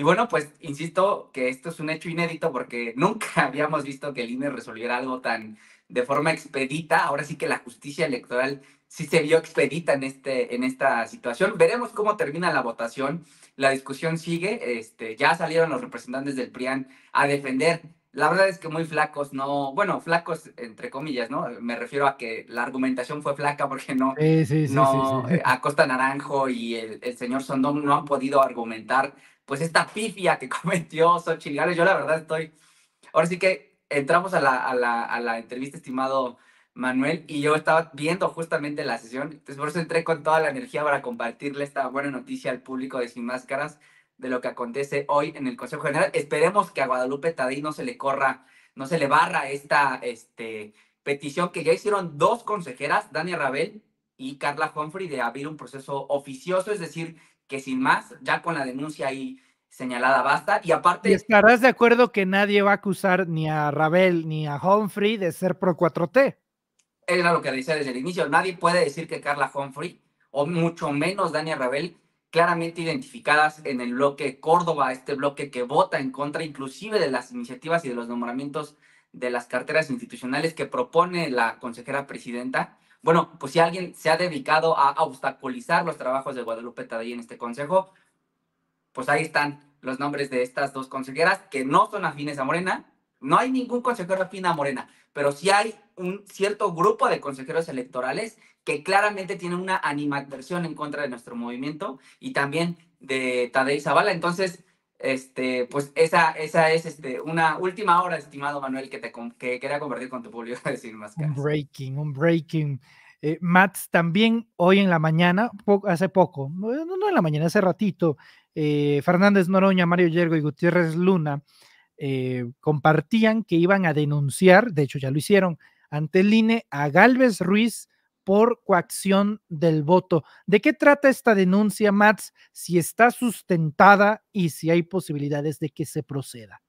Y bueno, pues insisto que esto es un hecho inédito porque nunca habíamos visto que el INE resolviera algo tan de forma expedita. Ahora sí que la justicia electoral sí se vio expedita en, este, en esta situación. Veremos cómo termina la votación. La discusión sigue. Este, ya salieron los representantes del PRIAN a defender la verdad es que muy flacos, no, bueno, flacos entre comillas, ¿no? Me refiero a que la argumentación fue flaca porque no, sí, sí, sí, no eh, Acosta Naranjo y el, señor Sondón no han podido argumentar pues esta pifia que cometió Xochitl Gales. Yo la verdad estoy, ahora sí que entramos a la, a la, a la entrevista, estimado Manuel, y yo estaba viendo justamente la sesión, entonces por eso entré con toda la energía para compartirle esta buena noticia al público de Sin Máscaras de lo que acontece hoy en el Consejo General. Esperemos que a Guadalupe Tadí no se le corra, no se le barra esta este, petición que ya hicieron dos consejeras, Dania Rabel y Carla Humphrey, de abrir un proceso oficioso, es decir, que sin más, ya con la denuncia ahí señalada basta. Y aparte. ¿Y estarás de acuerdo que nadie va a acusar ni a Rabel ni a Humphrey de ser pro 4T. Era lo que decía desde el inicio. Nadie puede decir que Carla Humphrey, o mucho menos Dania Rabel, claramente identificadas en el bloque Córdoba, este bloque que vota en contra inclusive de las iniciativas y de los nombramientos de las carteras institucionales que propone la consejera presidenta. Bueno, pues si alguien se ha dedicado a obstaculizar los trabajos de Guadalupe Tadei en este consejo, pues ahí están los nombres de estas dos consejeras que no son afines a Morena. No hay ningún consejero afín a Morena, pero sí hay un cierto grupo de consejeros electorales que claramente tiene una animadversión en contra de nuestro movimiento y también de Tadei Zavala. Entonces, este, pues esa, esa es este, una última hora, estimado Manuel, que te que quería compartir con tu público, decir más Un breaking, un breaking. Eh, Mats también hoy en la mañana, hace poco, no, en la mañana, hace ratito, eh, Fernández Noroña, Mario Yergo y Gutiérrez Luna eh, compartían que iban a denunciar, de hecho ya lo hicieron, ante el INE a Galvez Ruiz por coacción del voto. ¿De qué trata esta denuncia, Mats? Si está sustentada y si hay posibilidades de que se proceda.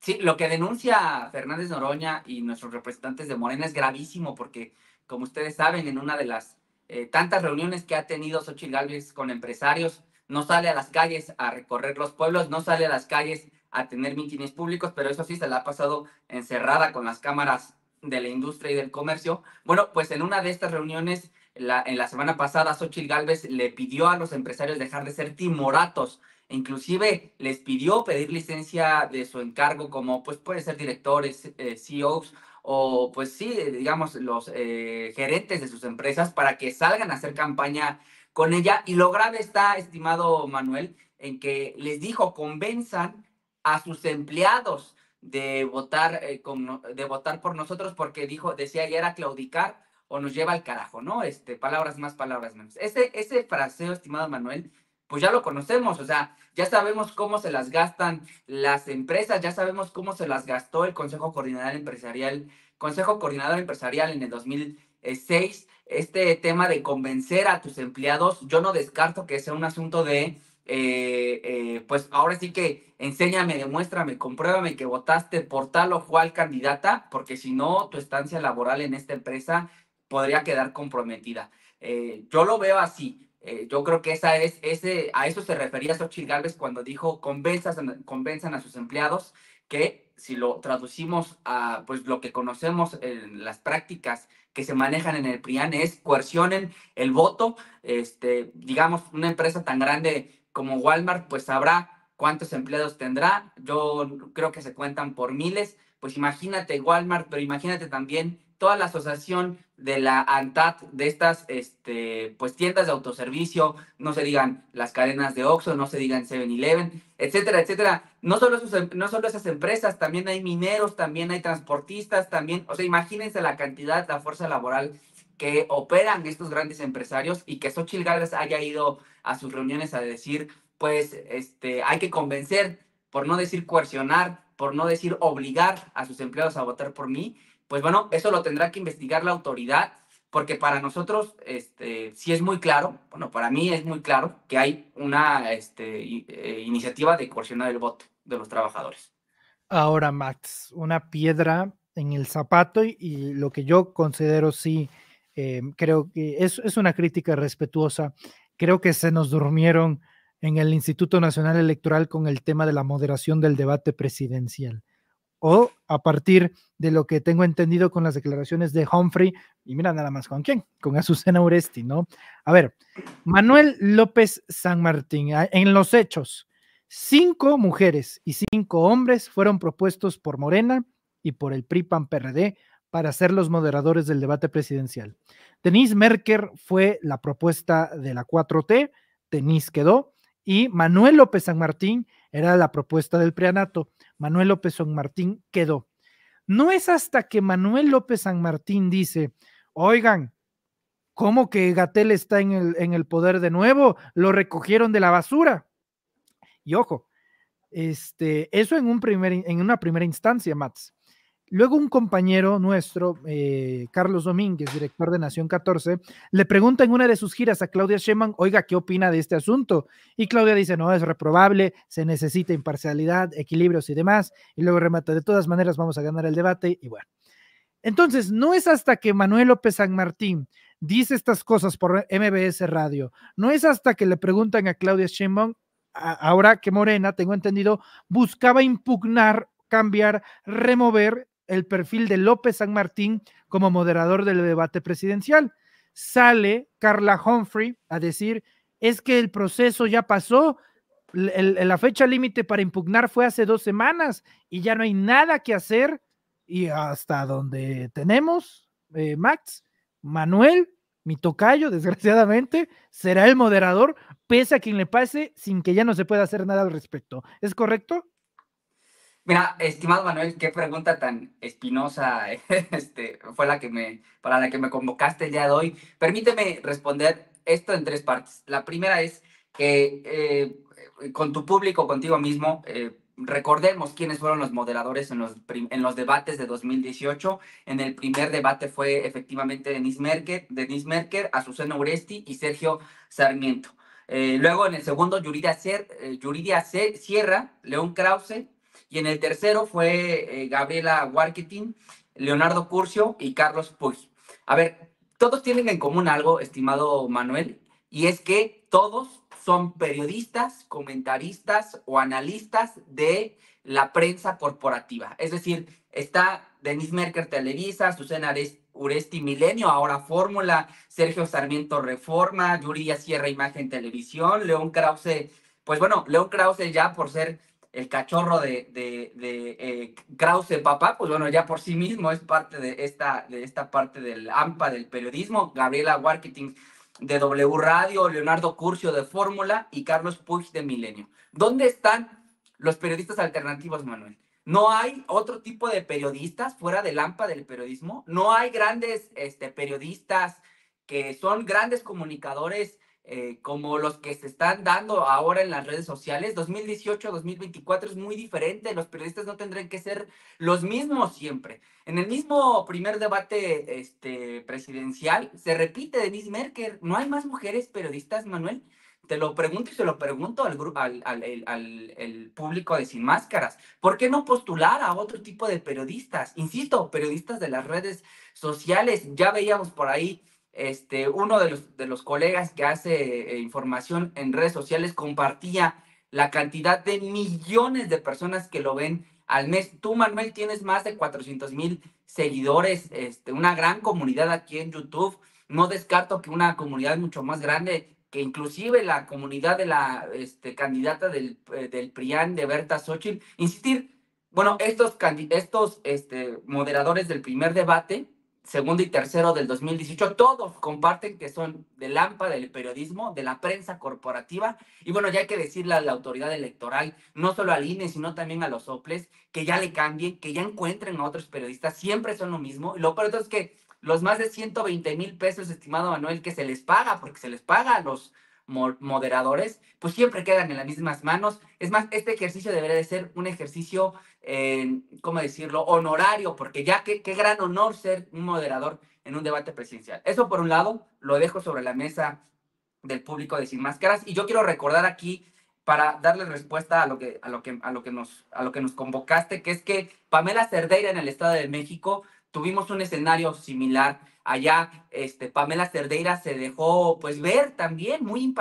Sí, lo que denuncia Fernández Noroña y nuestros representantes de Morena es gravísimo porque, como ustedes saben, en una de las eh, tantas reuniones que ha tenido Xochitl Gálvez con empresarios, no sale a las calles a recorrer los pueblos, no sale a las calles a tener mítines públicos, pero eso sí se la ha pasado encerrada con las cámaras de la Industria y del Comercio. Bueno, pues en una de estas reuniones, en la semana pasada, Xochitl Galvez... le pidió a los empresarios dejar de ser timoratos. inclusive les pidió pedir licencia de su encargo como, pues, puede ser directores, eh, CEOs o pues sí, digamos, los eh, gerentes de sus empresas para que salgan a hacer campaña con ella. Y lo grave está, estimado Manuel, en que les dijo, convenzan a sus empleados de votar, eh, de votar por nosotros porque dijo, decía ya era claudicar o nos lleva al carajo, ¿no? Este, palabras más, palabras menos. Ese, ese fraseo, estimado Manuel, pues ya lo conocemos, o sea, ya sabemos cómo se las gastan las empresas, ya sabemos cómo se las gastó el Consejo Coordinador Empresarial, Consejo Coordinador Empresarial en el 2006, este tema de convencer a tus empleados, yo no descarto que sea un asunto de eh, eh, pues ahora sí que enséñame, demuéstrame, compruébame que votaste por tal o cual candidata, porque si no, tu estancia laboral en esta empresa podría quedar comprometida. Eh, yo lo veo así. yo creo que esa es, ese, a eso se refería Xochitl Gálvez cuando dijo convenzan, a sus empleados que si lo traducimos a pues lo que conocemos en las prácticas que se manejan en el PRIAN es coercionen el voto, este, digamos, una empresa tan grande como Walmart, pues sabrá cuántos empleados tendrá. Yo creo que se cuentan por miles. Pues imagínate Walmart, pero imagínate también toda la asociación de la ANTAT, de estas este, pues, tiendas de autoservicio, no se digan las cadenas de Oxxo, no se digan 7-Eleven, etcétera, etcétera. No solo, em, no solo esas empresas, también hay mineros, también hay transportistas, también, o sea, imagínense la cantidad, la fuerza laboral que operan estos grandes empresarios y que Xochitl Gálvez haya ido a sus reuniones a decir, pues este, hay que convencer, por no decir coercionar, por no decir obligar a sus empleados a votar por mí, pues bueno, eso lo tendrá que investigar la autoridad, porque para nosotros este, sí es muy claro, bueno, para mí es muy claro que hay una este, eh, iniciativa de coercionar el voto de los trabajadores. Ahora, Max, una piedra en el zapato y, y lo que yo considero sí Em, creo que es, es, una crítica respetuosa. Creo que se nos durmieron en el Instituto Nacional Electoral con el tema de la moderación del debate presidencial. O a partir de lo que tengo entendido con las declaraciones de Humphrey, y mira nada más con quién, con Azucena Uresti, ¿no? A ver, Manuel López San Martín, en los hechos, cinco mujeres y cinco hombres fueron propuestos por Morena y por el PRI-PAN-PRD para ser los moderadores del debate presidencial. Denise Merker fue la propuesta de la 4T, Denise quedó, y Manuel López San Martín era la propuesta del preanato. Manuel López San Martín quedó. No es hasta que Manuel López San Martín dice, oigan, ¿cómo que Gatel está en el, en el poder de nuevo? Lo recogieron de la basura. Y ojo, este, eso en, un primer, en una primera instancia, Mats. Luego un compañero nuestro, eh, Carlos Domínguez, director de Nación 14, le pregunta en una de sus giras a Claudia Sheinbaum, oiga, ¿qué opina de este asunto? Y Claudia dice, no, es reprobable, se necesita imparcialidad, equilibrios y demás. Y luego remata, de todas maneras vamos a ganar el debate y bueno. Entonces, no es hasta que Manuel López San Martín dice estas cosas por MBS Radio, no es hasta que le preguntan a Claudia Sheinbaum, ahora que Morena, tengo entendido, buscaba impugnar cambiar, remover el perfil de López San Martín como moderador del debate presidencial. Sale Carla Humphrey a decir, es que el proceso ya pasó, la fecha límite para impugnar fue hace dos semanas y ya no hay nada que hacer. Y hasta donde tenemos, eh, Max, Manuel, mi tocayo, desgraciadamente, será el moderador, pese a quien le pase, sin que ya no se pueda hacer nada al respecto. ¿Es correcto? Mira, estimado Manuel, qué pregunta tan espinosa este, fue la que me, para la que me convocaste el día de hoy. Permíteme responder esto en tres partes. La primera es que eh, con tu público, contigo mismo, eh, recordemos quiénes fueron los moderadores en los, en los debates de 2018. En el primer debate fue efectivamente Denise Merker, Denise Merker Azucena Uresti y Sergio Sarmiento. Eh, luego en el segundo, Yuridia, Sierra, León Krause y en el tercero fue eh, Gabriela Warketing, Leonardo Curcio y Carlos Puig. A ver, todos tienen en común algo, estimado Manuel, y es que todos son periodistas, comentaristas o analistas de la prensa corporativa. Es decir, está Denise Merker Televisa, Susana Uresti Milenio, ahora Fórmula, Sergio Sarmiento Reforma, Yuri Sierra Imagen Televisión, León Krause, pues bueno, León Krause ya por ser el cachorro de, de, eh, Krause Papá, pues bueno, ya por sí mismo es parte de esta, de esta parte del AMPA, del periodismo, Gabriela Warketing de W Radio, Leonardo Curcio de Fórmula y Carlos Puig de Milenio. ¿Dónde están los periodistas alternativos, Manuel? No hay otro tipo de periodistas fuera del AMPA del periodismo. No hay grandes este, periodistas que son grandes comunicadores eh, como los que se están dando ahora en las redes sociales, 2018-2024 es muy diferente, los periodistas no tendrán que ser los mismos siempre. En el mismo primer debate este, presidencial se repite Denise Merker, no hay más mujeres periodistas, Manuel. Te lo pregunto y se lo pregunto al, grupo, al, al el público de Sin Máscaras. ¿Por qué no postular a otro tipo de periodistas? Insisto, periodistas de las redes sociales. Ya veíamos por ahí este, uno de los, de los colegas que hace eh, información en redes sociales compartía la cantidad de millones de personas que lo ven al mes. Tú, Manuel, tienes más de 400 mil seguidores, este, una gran comunidad aquí en YouTube. No descarto que una comunidad mucho más grande, que inclusive la comunidad de la este, candidata del, eh, del PRIAN de Berta Xochitl, insistir, bueno, estos, estos este, moderadores del primer debate segundo y tercero del 2018, todos comparten que son de Lampa, del periodismo, de la prensa corporativa, y bueno, ya hay que decirle a la autoridad electoral, no solo al INE, sino también a los OPLES, que ya le cambien, que ya encuentren a otros periodistas, siempre son lo mismo, lo peor es que los más de 120 mil pesos, estimado Manuel, que se les paga, porque se les paga a los moderadores, pues siempre quedan en las mismas manos. Es más, este ejercicio debería de ser un ejercicio, ¿cómo decirlo?, honorario, porque ya qué, qué gran honor ser un moderador en un debate presidencial. Eso por un lado, lo dejo sobre la mesa del público de Sin Máscaras. Y yo quiero recordar aquí, para darle respuesta a lo que, a lo que, a lo que, nos, a lo que nos convocaste, que es que Pamela Cerdeira en el Estado de México tuvimos un escenario similar allá este, Pamela Cerdeira se dejó pues ver también, muy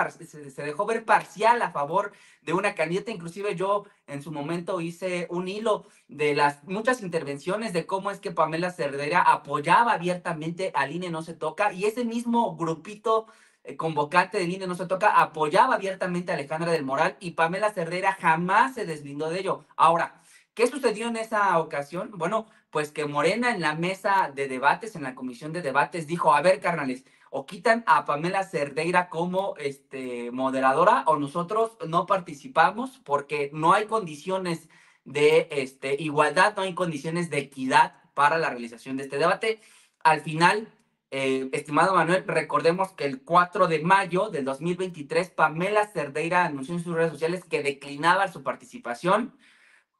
se, dejó ver parcial a favor de una candidata, inclusive yo en su momento hice un hilo de las muchas intervenciones de cómo es que Pamela Cerdeira apoyaba abiertamente a INE No Se Toca y ese mismo grupito eh, convocante de INE No Se Toca apoyaba abiertamente a Alejandra del Moral y Pamela Cerdeira jamás se deslindó de ello. Ahora, ¿Qué sucedió en esa ocasión? Bueno, pues que Morena en la mesa de debates, en la comisión de debates, dijo, a ver, carnales, o quitan a Pamela Cerdeira como este, moderadora o nosotros no participamos porque no hay condiciones de este, igualdad, no hay condiciones de equidad para la realización de este debate. Al final, eh, estimado Manuel, recordemos que el 4 de mayo del 2023, Pamela Cerdeira anunció en sus redes sociales que declinaba su participación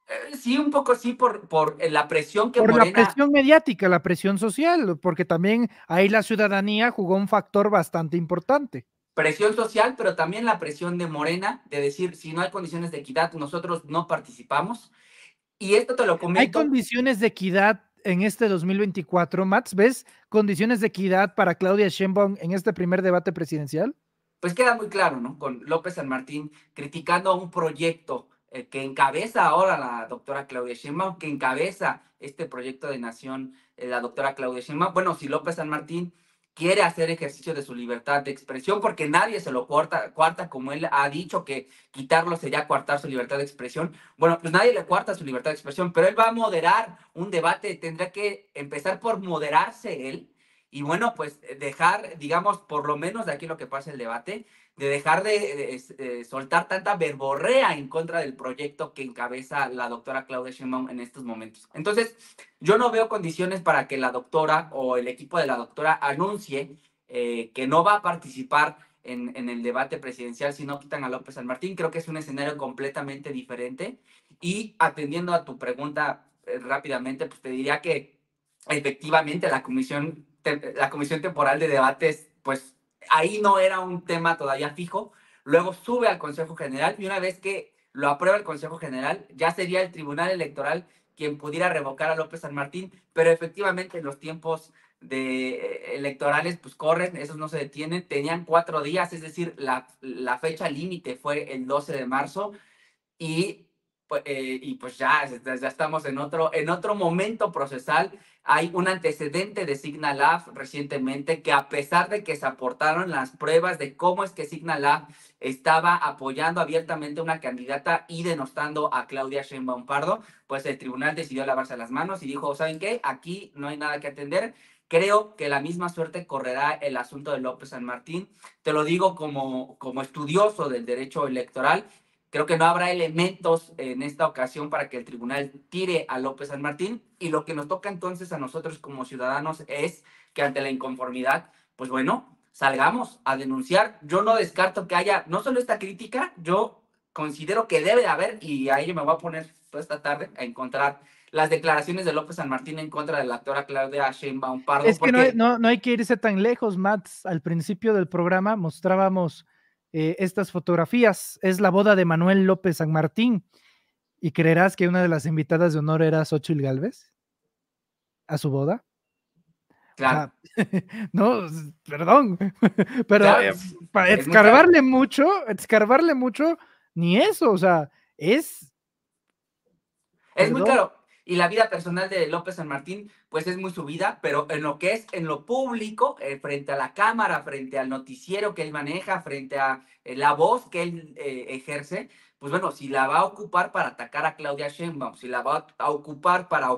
eh, sí, un poco sí, por, por eh, la presión que Por la presión mediática, la presión social, porque también ahí la ciudadanía jugó un factor bastante importante. Presión social, pero también la presión de Morena, de decir, si no hay condiciones de equidad, nosotros no participamos. Y esto te lo comento. Hay condiciones de equidad en este 2024, Mats, ¿ves condiciones de equidad para Claudia Sheinbaum en este primer debate presidencial? Pues queda muy claro, ¿no? Con López San Martín criticando a un proyecto eh, que encabeza ahora la doctora Claudia Sheinbaum, que encabeza este proyecto de nación, eh, la doctora Claudia Sheinbaum. Bueno, si López San Martín quiere hacer ejercicio de su libertad de expresión porque nadie se lo cuarta como él ha dicho que quitarlo sería cuartar su libertad de expresión. Bueno, pues nadie le cuarta su libertad de expresión, pero él va a moderar un debate, tendrá que empezar por moderarse él y bueno, pues dejar, digamos, por lo menos de aquí lo que pasa el debate de dejar de, soltar tanta verborrea en contra del proyecto que encabeza la doctora Claudia Sheinbaum en estos momentos. Entonces, yo no veo condiciones para que la doctora o el equipo de la doctora anuncie eh, que no va a participar en, el debate presidencial si no quitan a López San Martín. Creo que es un escenario completamente diferente. Y atendiendo a tu pregunta eh, rápidamente, pues te diría que efectivamente la comisión, la comisión temporal de debates, pues Ahí no era un tema todavía fijo. Luego sube al Consejo General y una vez que lo aprueba el Consejo General, ya sería el Tribunal Electoral quien pudiera revocar a López San Martín, pero efectivamente en los tiempos de eh, electorales pues corren, esos no se detienen, tenían cuatro días, es decir, la, fecha límite fue el 12 de marzo y, pues, eh, y pues ya, ya estamos en otro, en otro momento procesal hay un antecedente de Signalab recientemente que a pesar de que se aportaron las pruebas de cómo es que Signalab estaba apoyando abiertamente a una candidata y denostando a Claudia Sheinbaum Pardo, pues el tribunal decidió lavarse las manos y dijo, ¿saben qué? Aquí no hay nada que atender. Creo que la misma suerte correrá el asunto de López San Martín. Te lo digo como, como estudioso del derecho electoral Creo que no habrá elementos en esta ocasión para que el tribunal tire a López San Martín y lo que nos toca entonces a nosotros como ciudadanos es que ante la inconformidad, pues bueno, salgamos a denunciar. Yo no descarto que haya no solo esta crítica, yo considero que debe haber, y ahí ello me voy a poner toda esta tarde a encontrar las declaraciones de López San Martín en contra de la actora Claudia Sheinbaum Pardo. Es que no, no, no hay que irse tan lejos, Mats. Al principio del programa mostrábamos eh, estas fotografías. Es la boda de Manuel López San Martín. ¿Y creerás que una de las invitadas de honor era Xochitl Gálvez ¿A su boda? Claro. no, perdón. Pero para escarbarle mucho, escarbarle mucho, ni eso, o sea, es. Es muy claro. Y la vida personal de López San Martín, pues es muy subida, pero en lo que es en lo público, eh, frente a la cámara, frente al noticiero que él maneja, frente a eh, la voz que él eh, ejerce, pues bueno, si la va a ocupar para atacar a Claudia Sheinbaum, si la va a ocupar para,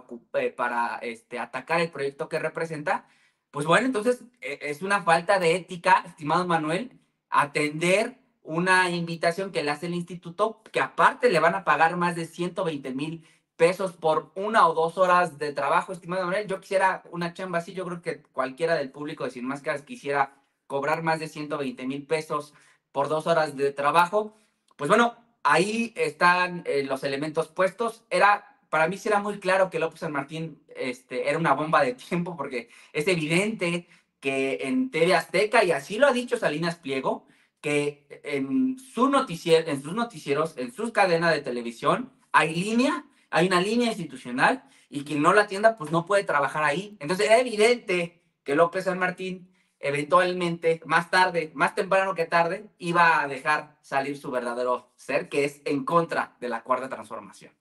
para este, atacar el proyecto que representa, pues bueno, entonces es una falta de ética, estimado Manuel, atender una invitación que le hace el instituto, que aparte le van a pagar más de 120 mil pesos por una o dos horas de trabajo, estimado Manuel. Yo quisiera una chamba así, yo creo que cualquiera del público de Sin Máscaras quisiera cobrar más de 120 mil pesos por dos horas de trabajo. Pues bueno, ahí están eh, los elementos puestos. Era, para mí sí era muy claro que López San Martín este, era una bomba de tiempo porque es evidente que en TV Azteca, y así lo ha dicho Salinas Pliego, que en, su noticiero, en sus noticieros, en sus cadenas de televisión, hay línea hay una línea institucional y quien no la atienda, pues no puede trabajar ahí. Entonces era evidente que López San Martín eventualmente, más tarde, más temprano que tarde, iba a dejar salir su verdadero ser, que es en contra de la cuarta transformación.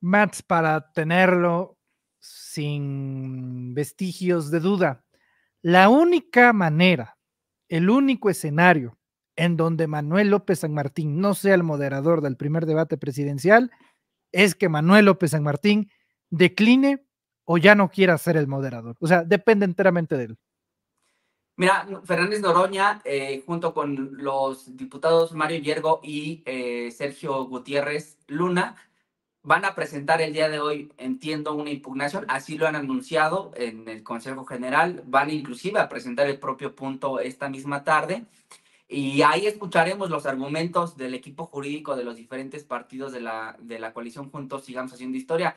Mats, para tenerlo sin vestigios de duda, la única manera, el único escenario en donde Manuel López San Martín no sea el moderador del primer debate presidencial es que Manuel López San Martín decline o ya no quiera ser el moderador. O sea, depende enteramente de él. Mira, Fernández Noroña, eh, junto con los diputados Mario Yergo y eh, Sergio Gutiérrez Luna, van a presentar el día de hoy, entiendo, una impugnación, así lo han anunciado en el Consejo General, van inclusive a presentar el propio punto esta misma tarde. Y ahí escucharemos los argumentos del equipo jurídico de los diferentes partidos de la, de la coalición Juntos Sigamos Haciendo Historia.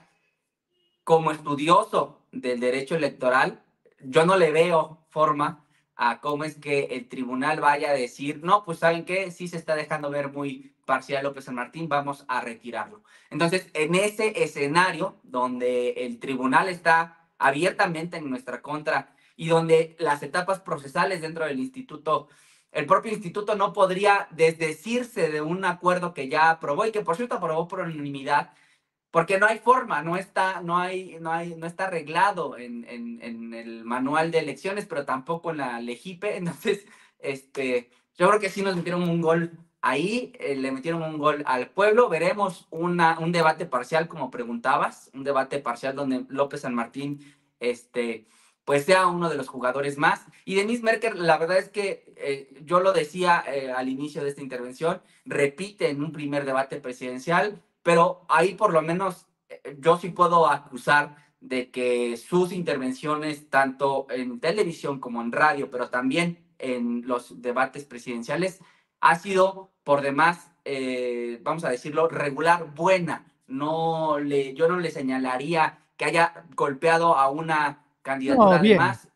Como estudioso del derecho electoral, yo no le veo forma a cómo es que el tribunal vaya a decir, no, pues saben que sí se está dejando ver muy parcial López San Martín, vamos a retirarlo. Entonces, en ese escenario donde el tribunal está abiertamente en nuestra contra y donde las etapas procesales dentro del instituto el propio instituto no podría desdecirse de un acuerdo que ya aprobó y que por cierto aprobó por unanimidad, porque no hay forma, no está, no hay, no hay, no está arreglado en, el manual de elecciones, pero tampoco en la Legipe. Entonces, este, yo creo que sí nos metieron un gol ahí, eh, le metieron un gol al pueblo. Veremos una, un debate parcial, como preguntabas, un debate parcial donde López San Martín este, pues sea uno de los jugadores más. Y Denis Merker, la verdad es que eh, yo lo decía eh, al inicio de esta intervención, repite en un primer debate presidencial, pero ahí por lo menos eh, yo sí puedo acusar de que sus intervenciones, tanto en televisión como en radio, pero también en los debates presidenciales, ha sido por demás, vamos a decirlo, regular, buena. No le, yo no le señalaría que haya golpeado a una candidatura más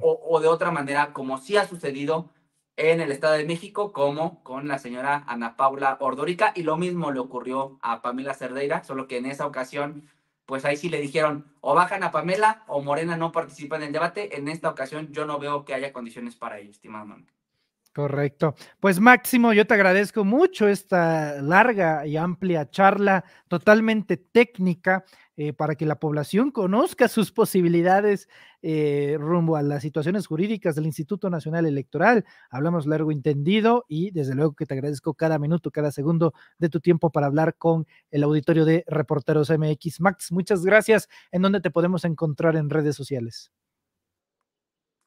O, de otra manera, como sí ha sucedido en el Estado de México, como con la señora Ana Paula Ordórica, y lo mismo le ocurrió a Pamela Cerdeira, solo que en esa ocasión, pues ahí sí le dijeron, o bajan a Pamela o Morena no participa en el debate, en esta ocasión yo no veo que haya condiciones para ello, estimado Manuel. Correcto. Pues Máximo, yo te agradezco mucho esta larga y amplia charla totalmente técnica eh, para que la población conozca sus posibilidades eh, rumbo a las situaciones jurídicas del Instituto Nacional Electoral. Hablamos largo entendido y desde luego que te agradezco cada minuto, cada segundo de tu tiempo para hablar con el auditorio de Reporteros MX. Max, muchas gracias. ¿En dónde te podemos encontrar en redes sociales?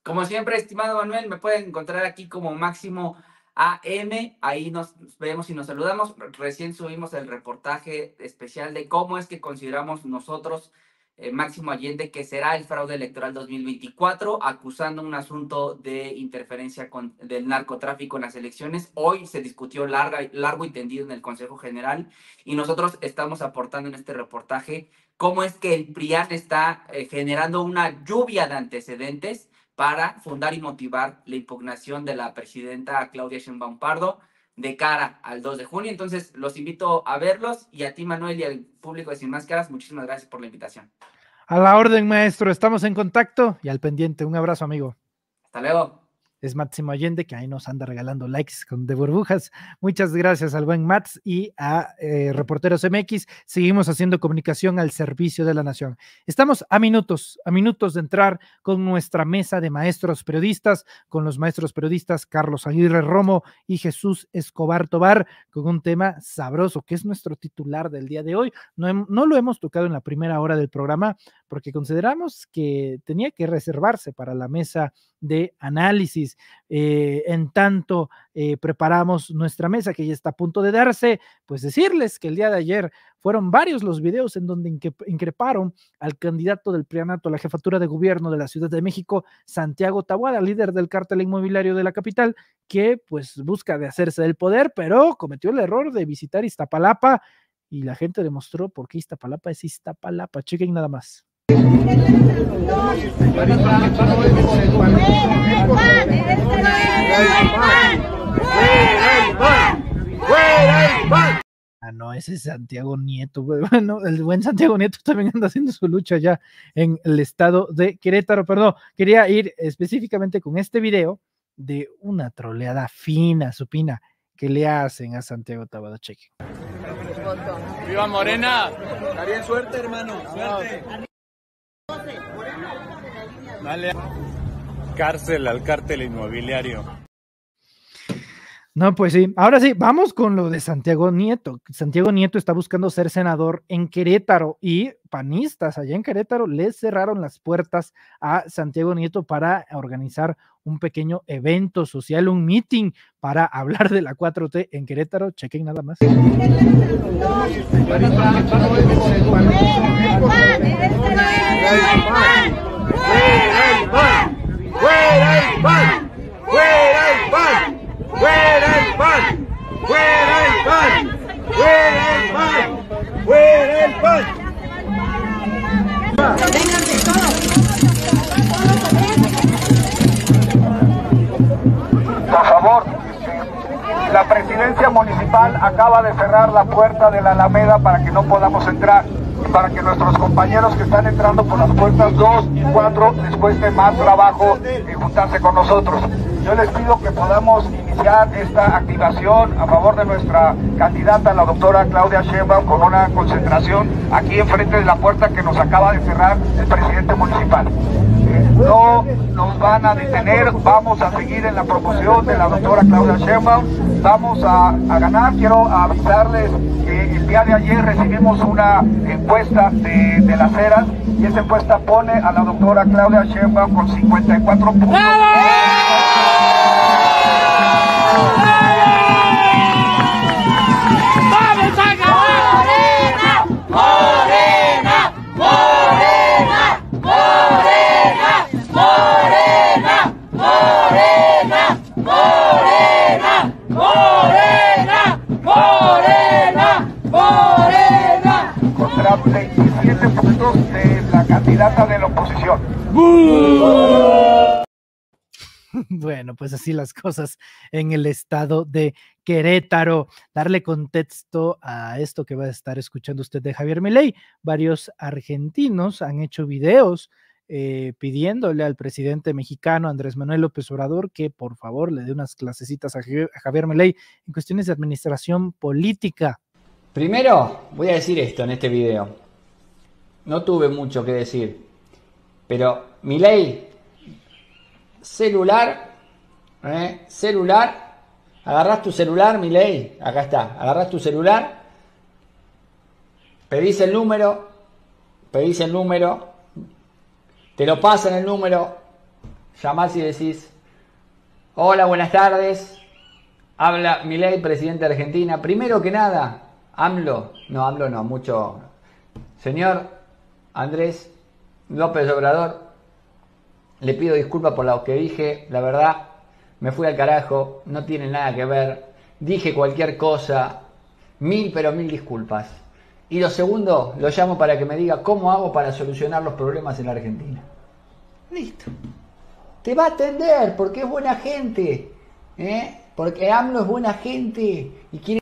Como siempre, estimado Manuel, me pueden encontrar aquí como máximo AM. Ahí nos vemos y nos saludamos. Recién subimos el reportaje especial de cómo es que consideramos nosotros, eh, Máximo Allende, que será el fraude electoral 2024, acusando un asunto de interferencia con, del narcotráfico en las elecciones. Hoy se discutió larga, largo y tendido en el Consejo General y nosotros estamos aportando en este reportaje cómo es que el PRIAN está eh, generando una lluvia de antecedentes para fundar y motivar la impugnación de la presidenta Claudia Sheinbaum Pardo de cara al 2 de junio. Entonces, los invito a verlos y a ti, Manuel, y al público de Sin Máscaras, muchísimas gracias por la invitación. A la orden, maestro. Estamos en contacto y al pendiente. Un abrazo, amigo. Hasta luego es Máximo Allende, que ahí nos anda regalando likes con de burbujas. Muchas gracias al buen Mats y a eh, Reporteros MX. Seguimos haciendo comunicación al servicio de la nación. Estamos a minutos, a minutos de entrar con nuestra mesa de maestros periodistas, con los maestros periodistas Carlos Aguirre Romo y Jesús Escobar Tobar, con un tema sabroso, que es nuestro titular del día de hoy. no lo hemos tocado en la primera hora del programa porque consideramos que tenía que reservarse para la mesa de análisis. Eh, en tanto eh, preparamos nuestra mesa que ya está a punto de darse, pues decirles que el día de ayer fueron varios los videos en donde increparon al candidato del Prianato a la jefatura de gobierno de la Ciudad de México, Santiago Tabuada, líder del cártel inmobiliario de la capital, que pues busca de hacerse del poder, pero cometió el error de visitar Iztapalapa y la gente demostró por qué Iztapalapa es Iztapalapa. Chequen nada más. Ah, no, ese es Santiago Nieto. Bueno, el buen Santiago Nieto también anda haciendo su lucha allá en el estado de Querétaro. Perdón, quería ir específicamente con este video de una troleada fina, supina, que le hacen a Santiago Taboada ¡Viva Morena! suerte, hermano. Suerte. Dale. Cárcel al cártel inmobiliario. No, pues sí. Ahora sí, vamos con lo de Santiago Nieto. Santiago Nieto está buscando ser senador en Querétaro y panistas allá en Querétaro le cerraron las puertas a Santiago Nieto para organizar un pequeño evento social, un meeting para hablar de la 4T en Querétaro. Chequen nada más. ¡Fuera el pan! ¡Fuera el pan! ¡Fuera el pan! ¡Fuera el pan! Por favor, la presidencia municipal acaba de cerrar la puerta de la Alameda para que no podamos entrar y para que nuestros compañeros que están entrando por las puertas 2 y 4 les cueste más trabajo juntarse con nosotros. Yo les pido que podamos iniciar esta activación a favor de nuestra candidata, la doctora Claudia Sheinbaum, con una concentración aquí enfrente de la puerta que nos acaba de cerrar el presidente municipal. Eh, no nos van a detener, vamos a seguir en la promoción de la doctora Claudia Sheinbaum, vamos a, ganar, quiero avisarles que el día de ayer recibimos una encuesta de, de las eras y esa encuesta pone a la doctora Claudia Sheinbaum con 54 puntos. 27 puntos de la candidata de la oposición. Bueno, pues así las cosas en el estado de Querétaro. Darle contexto a esto que va a estar escuchando usted de Javier Milei. Varios argentinos han hecho videos eh, pidiéndole al presidente mexicano Andrés Manuel López Obrador que por favor le dé unas clasecitas a Javier Milei en cuestiones de administración política. Primero, voy a decir esto en este video. No tuve mucho que decir, pero mi ley celular, eh, celular, agarras tu celular, mi ley, acá está, agarras tu celular, pedís el número, pedís el número, te lo pasan el número, llamás y decís, hola, buenas tardes, habla mi ley, presidente de Argentina, primero que nada, AMLO, no, AMLO no, mucho. Señor Andrés López Obrador, le pido disculpas por lo que dije, la verdad, me fui al carajo, no tiene nada que ver, dije cualquier cosa, mil pero mil disculpas. Y lo segundo, lo llamo para que me diga cómo hago para solucionar los problemas en la Argentina. Listo. Te va a atender porque es buena gente, ¿eh? porque AMLO es buena gente y quiere...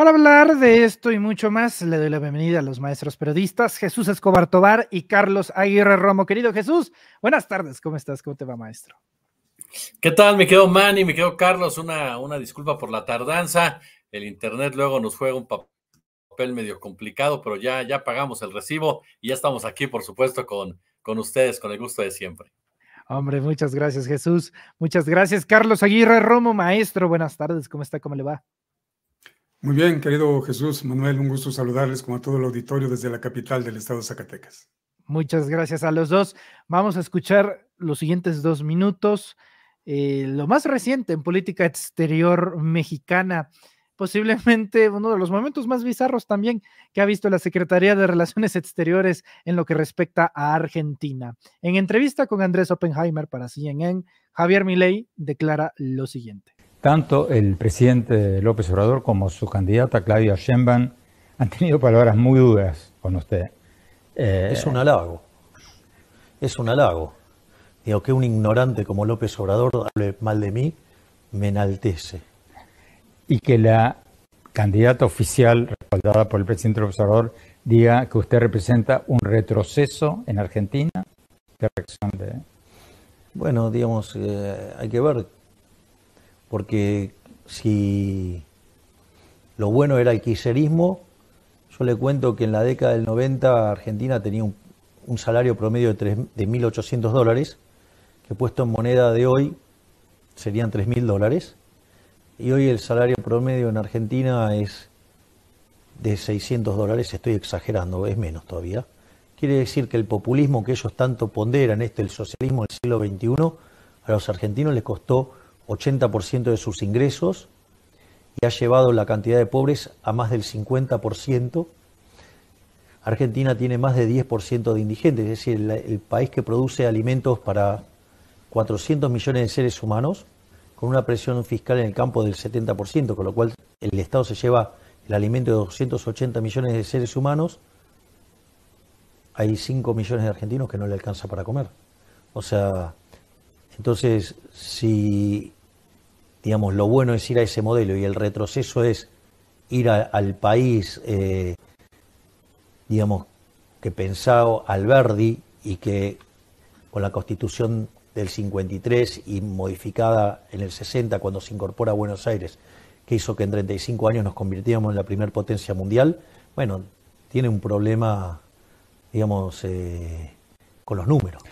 Para hablar de esto y mucho más, le doy la bienvenida a los maestros periodistas Jesús Escobar Tobar y Carlos Aguirre Romo. Querido Jesús, buenas tardes, ¿cómo estás? ¿Cómo te va, maestro? ¿Qué tal? Me quedo Manny, me quedo Carlos. Una, una disculpa por la tardanza. El internet luego nos juega un papel medio complicado, pero ya, ya pagamos el recibo y ya estamos aquí, por supuesto, con, con ustedes, con el gusto de siempre. Hombre, muchas gracias, Jesús. Muchas gracias, Carlos Aguirre Romo, maestro. Buenas tardes, ¿cómo está? ¿Cómo le va? Muy bien, querido Jesús Manuel, un gusto saludarles como a todo el auditorio desde la capital del estado de Zacatecas. Muchas gracias a los dos. Vamos a escuchar los siguientes dos minutos. Eh, lo más reciente en política exterior mexicana, posiblemente uno de los momentos más bizarros también que ha visto la Secretaría de Relaciones Exteriores en lo que respecta a Argentina. En entrevista con Andrés Oppenheimer para CNN, Javier Milei declara lo siguiente. Tanto el presidente López Obrador como su candidata Claudia Sheinbaum han tenido palabras muy duras con usted. Eh, es un halago. Es un halago. Digo, que un ignorante como López Obrador hable mal de mí me enaltece. Y que la candidata oficial respaldada por el presidente López Obrador diga que usted representa un retroceso en Argentina. ¿Qué reacción de... Bueno, digamos, eh, hay que ver porque si lo bueno era el quiserismo, yo le cuento que en la década del 90 Argentina tenía un, salario promedio de, de 1.800 dólares, que puesto en moneda de hoy serían 3.000 dólares, y hoy el salario promedio en Argentina es de 600 dólares, estoy exagerando, es menos todavía. Quiere decir que el populismo que ellos tanto ponderan, este, el socialismo del siglo XXI, a los argentinos les costó 80% de sus ingresos y ha llevado la cantidad de pobres a más del 50%. Argentina tiene más de 10% de indigentes, es decir, el, el, país que produce alimentos para 400 millones de seres humanos, con una presión fiscal en el campo del 70%, con lo cual el Estado se lleva el alimento de 280 millones de seres humanos, hay 5 millones de argentinos que no le alcanza para comer. O sea, entonces, si digamos, lo bueno es ir a ese modelo y el retroceso es ir al país, eh, digamos, que pensaba Alberdi y que con la constitución del 53 y modificada en el 60 cuando se incorpora a Buenos Aires, que hizo que en 35 años nos convirtiéramos en la primera potencia mundial, bueno, tiene un problema, digamos, eh, con los números.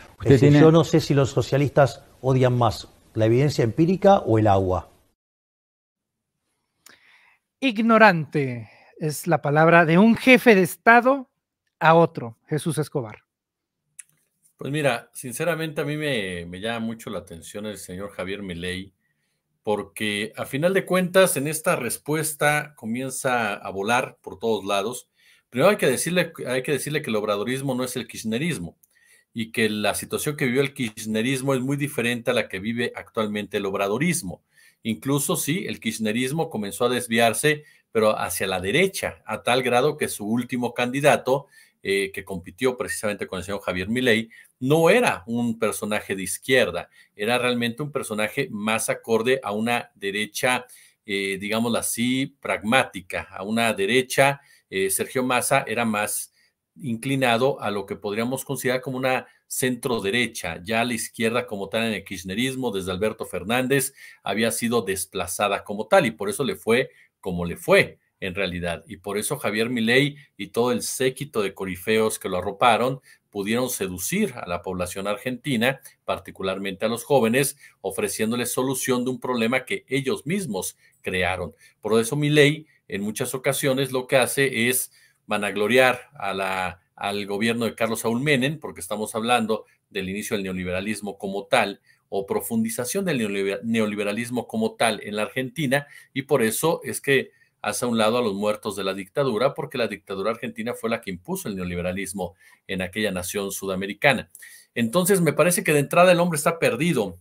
Yo no sé si los socialistas odian más la evidencia empírica o el agua. Ignorante es la palabra de un jefe de Estado a otro, Jesús Escobar. Pues mira, sinceramente a mí me, llama mucho la atención el señor Javier Milei, porque a final de cuentas en esta respuesta comienza a volar por todos lados. Primero hay que decirle, hay que, decirle que el obradorismo no es el kirchnerismo y que la situación que vivió el kirchnerismo es muy diferente a la que vive actualmente el obradorismo. Incluso sí, el kirchnerismo comenzó a desviarse, pero hacia la derecha, a tal grado que su último candidato, eh, que compitió precisamente con el señor Javier Milei, no era un personaje de izquierda, era realmente un personaje más acorde a una derecha, eh, digámoslo así, pragmática, a una derecha. Eh, Sergio Massa era más inclinado a lo que podríamos considerar como una centro derecha, ya la izquierda como tal en el kirchnerismo, desde Alberto Fernández, había sido desplazada como tal y por eso le fue como le fue en realidad. Y por eso Javier Milei y todo el séquito de corifeos que lo arroparon pudieron seducir a la población argentina, particularmente a los jóvenes, ofreciéndoles solución de un problema que ellos mismos crearon. Por eso Milei en muchas ocasiones lo que hace es van a gloriar al gobierno de Carlos Saúl Menem, porque estamos hablando del inicio del neoliberalismo como tal, o profundización del neoliberalismo como tal en la Argentina, y por eso es que hace a un lado a los muertos de la dictadura, porque la dictadura argentina fue la que impuso el neoliberalismo en aquella nación sudamericana. Entonces, me parece que de entrada el hombre está perdido,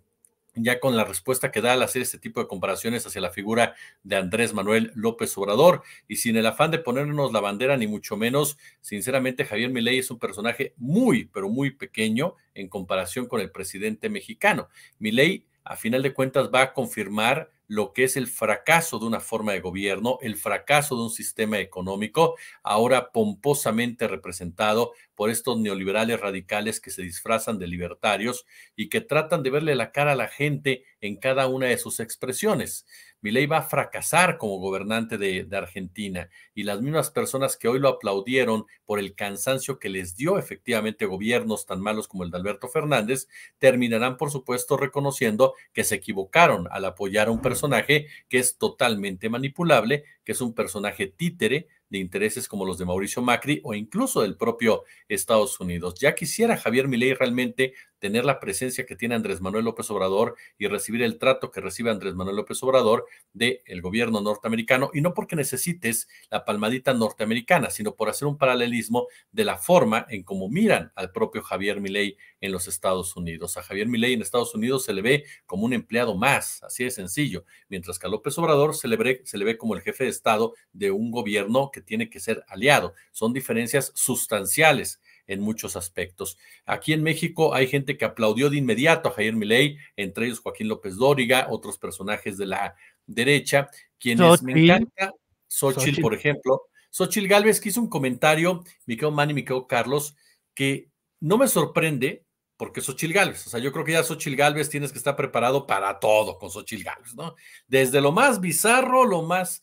ya con la respuesta que da al hacer este tipo de comparaciones hacia la figura de Andrés Manuel López Obrador. Y sin el afán de ponernos la bandera, ni mucho menos, sinceramente, Javier Milei es un personaje muy, pero muy pequeño en comparación con el presidente mexicano. Milei, a final de cuentas, va a confirmar lo que es el fracaso de una forma de gobierno, el fracaso de un sistema económico, ahora pomposamente representado por estos neoliberales radicales que se disfrazan de libertarios y que tratan de verle la cara a la gente en cada una de sus expresiones. Milei va a fracasar como gobernante de, de, Argentina y las mismas personas que hoy lo aplaudieron por el cansancio que les dio efectivamente gobiernos tan malos como el de Alberto Fernández, terminarán por supuesto reconociendo que se equivocaron al apoyar a un personaje que es totalmente manipulable, que es un personaje títere, de intereses como los de Mauricio Macri o incluso del propio Estados Unidos. Ya quisiera Javier Milei realmente tener la presencia que tiene Andrés Manuel López Obrador y recibir el trato que recibe Andrés Manuel López Obrador del gobierno norteamericano, y no porque necesites la palmadita norteamericana, sino por hacer un paralelismo de la forma en cómo miran al propio Javier Milei en los Estados Unidos. A Javier Milei en Estados Unidos se le ve como un empleado más, así de sencillo, mientras que a López Obrador se se le ve como el jefe de Estado de un gobierno que tiene que ser aliado. Son diferencias sustanciales en muchos aspectos. Aquí en México hay gente que aplaudió de inmediato a Javier Milei, entre ellos Joaquín López Dóriga, otros personajes de la derecha, quienes me encanta, Sochil por ejemplo. Sochil Galvez que hizo un comentario, mi querido Manny, mi Carlos, que no me sorprende porque Sochil Galvez, o sea, yo creo que ya Sochil Galvez tienes que estar preparado para todo con Sochil Galvez, ¿no? Desde lo más bizarro, lo más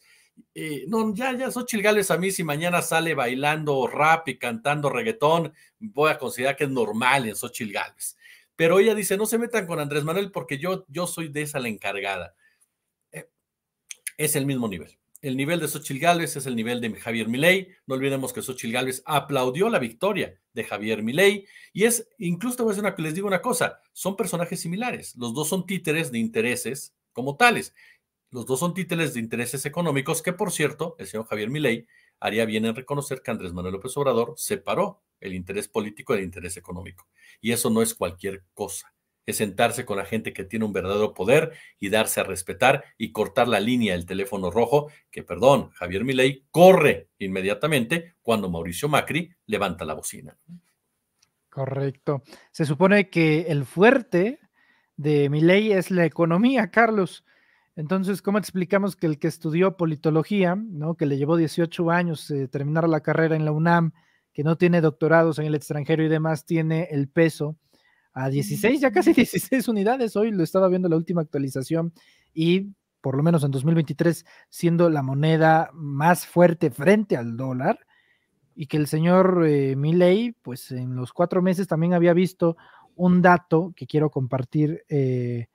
eh, no, ya, ya, Xochitl Gales a mí, si mañana sale bailando rap y cantando reggaetón, voy a considerar que es normal en Xochitl Gales. Pero ella dice, no se metan con Andrés Manuel porque yo, yo soy de esa la encargada. Eh, es el mismo nivel. El nivel de Xochitl Gálvez es el nivel de Javier Milei. No olvidemos que Xochitl Gálvez aplaudió la victoria de Javier Milei. Y es, incluso voy a les digo una cosa, son personajes similares. Los dos son títeres de intereses como tales. Los dos son títulos de intereses económicos que, por cierto, el señor Javier Milei haría bien en reconocer que Andrés Manuel López Obrador separó el interés político del interés económico. Y eso no es cualquier cosa. Es sentarse con la gente que tiene un verdadero poder y darse a respetar y cortar la línea del teléfono rojo que, perdón, Javier Milei corre inmediatamente cuando Mauricio Macri levanta la bocina. Correcto. Se supone que el fuerte de Milei es la economía, Carlos. Entonces, ¿cómo explicamos que el que estudió politología, ¿no? que le llevó 18 años eh, terminar la carrera en la UNAM, que no tiene doctorados en el extranjero y demás, tiene el peso a 16, ya casi 16 unidades? Hoy lo estaba viendo la última actualización y por lo menos en 2023 siendo la moneda más fuerte frente al dólar y que el señor eh, Milley, pues en los cuatro meses también había visto un dato que quiero compartir eh,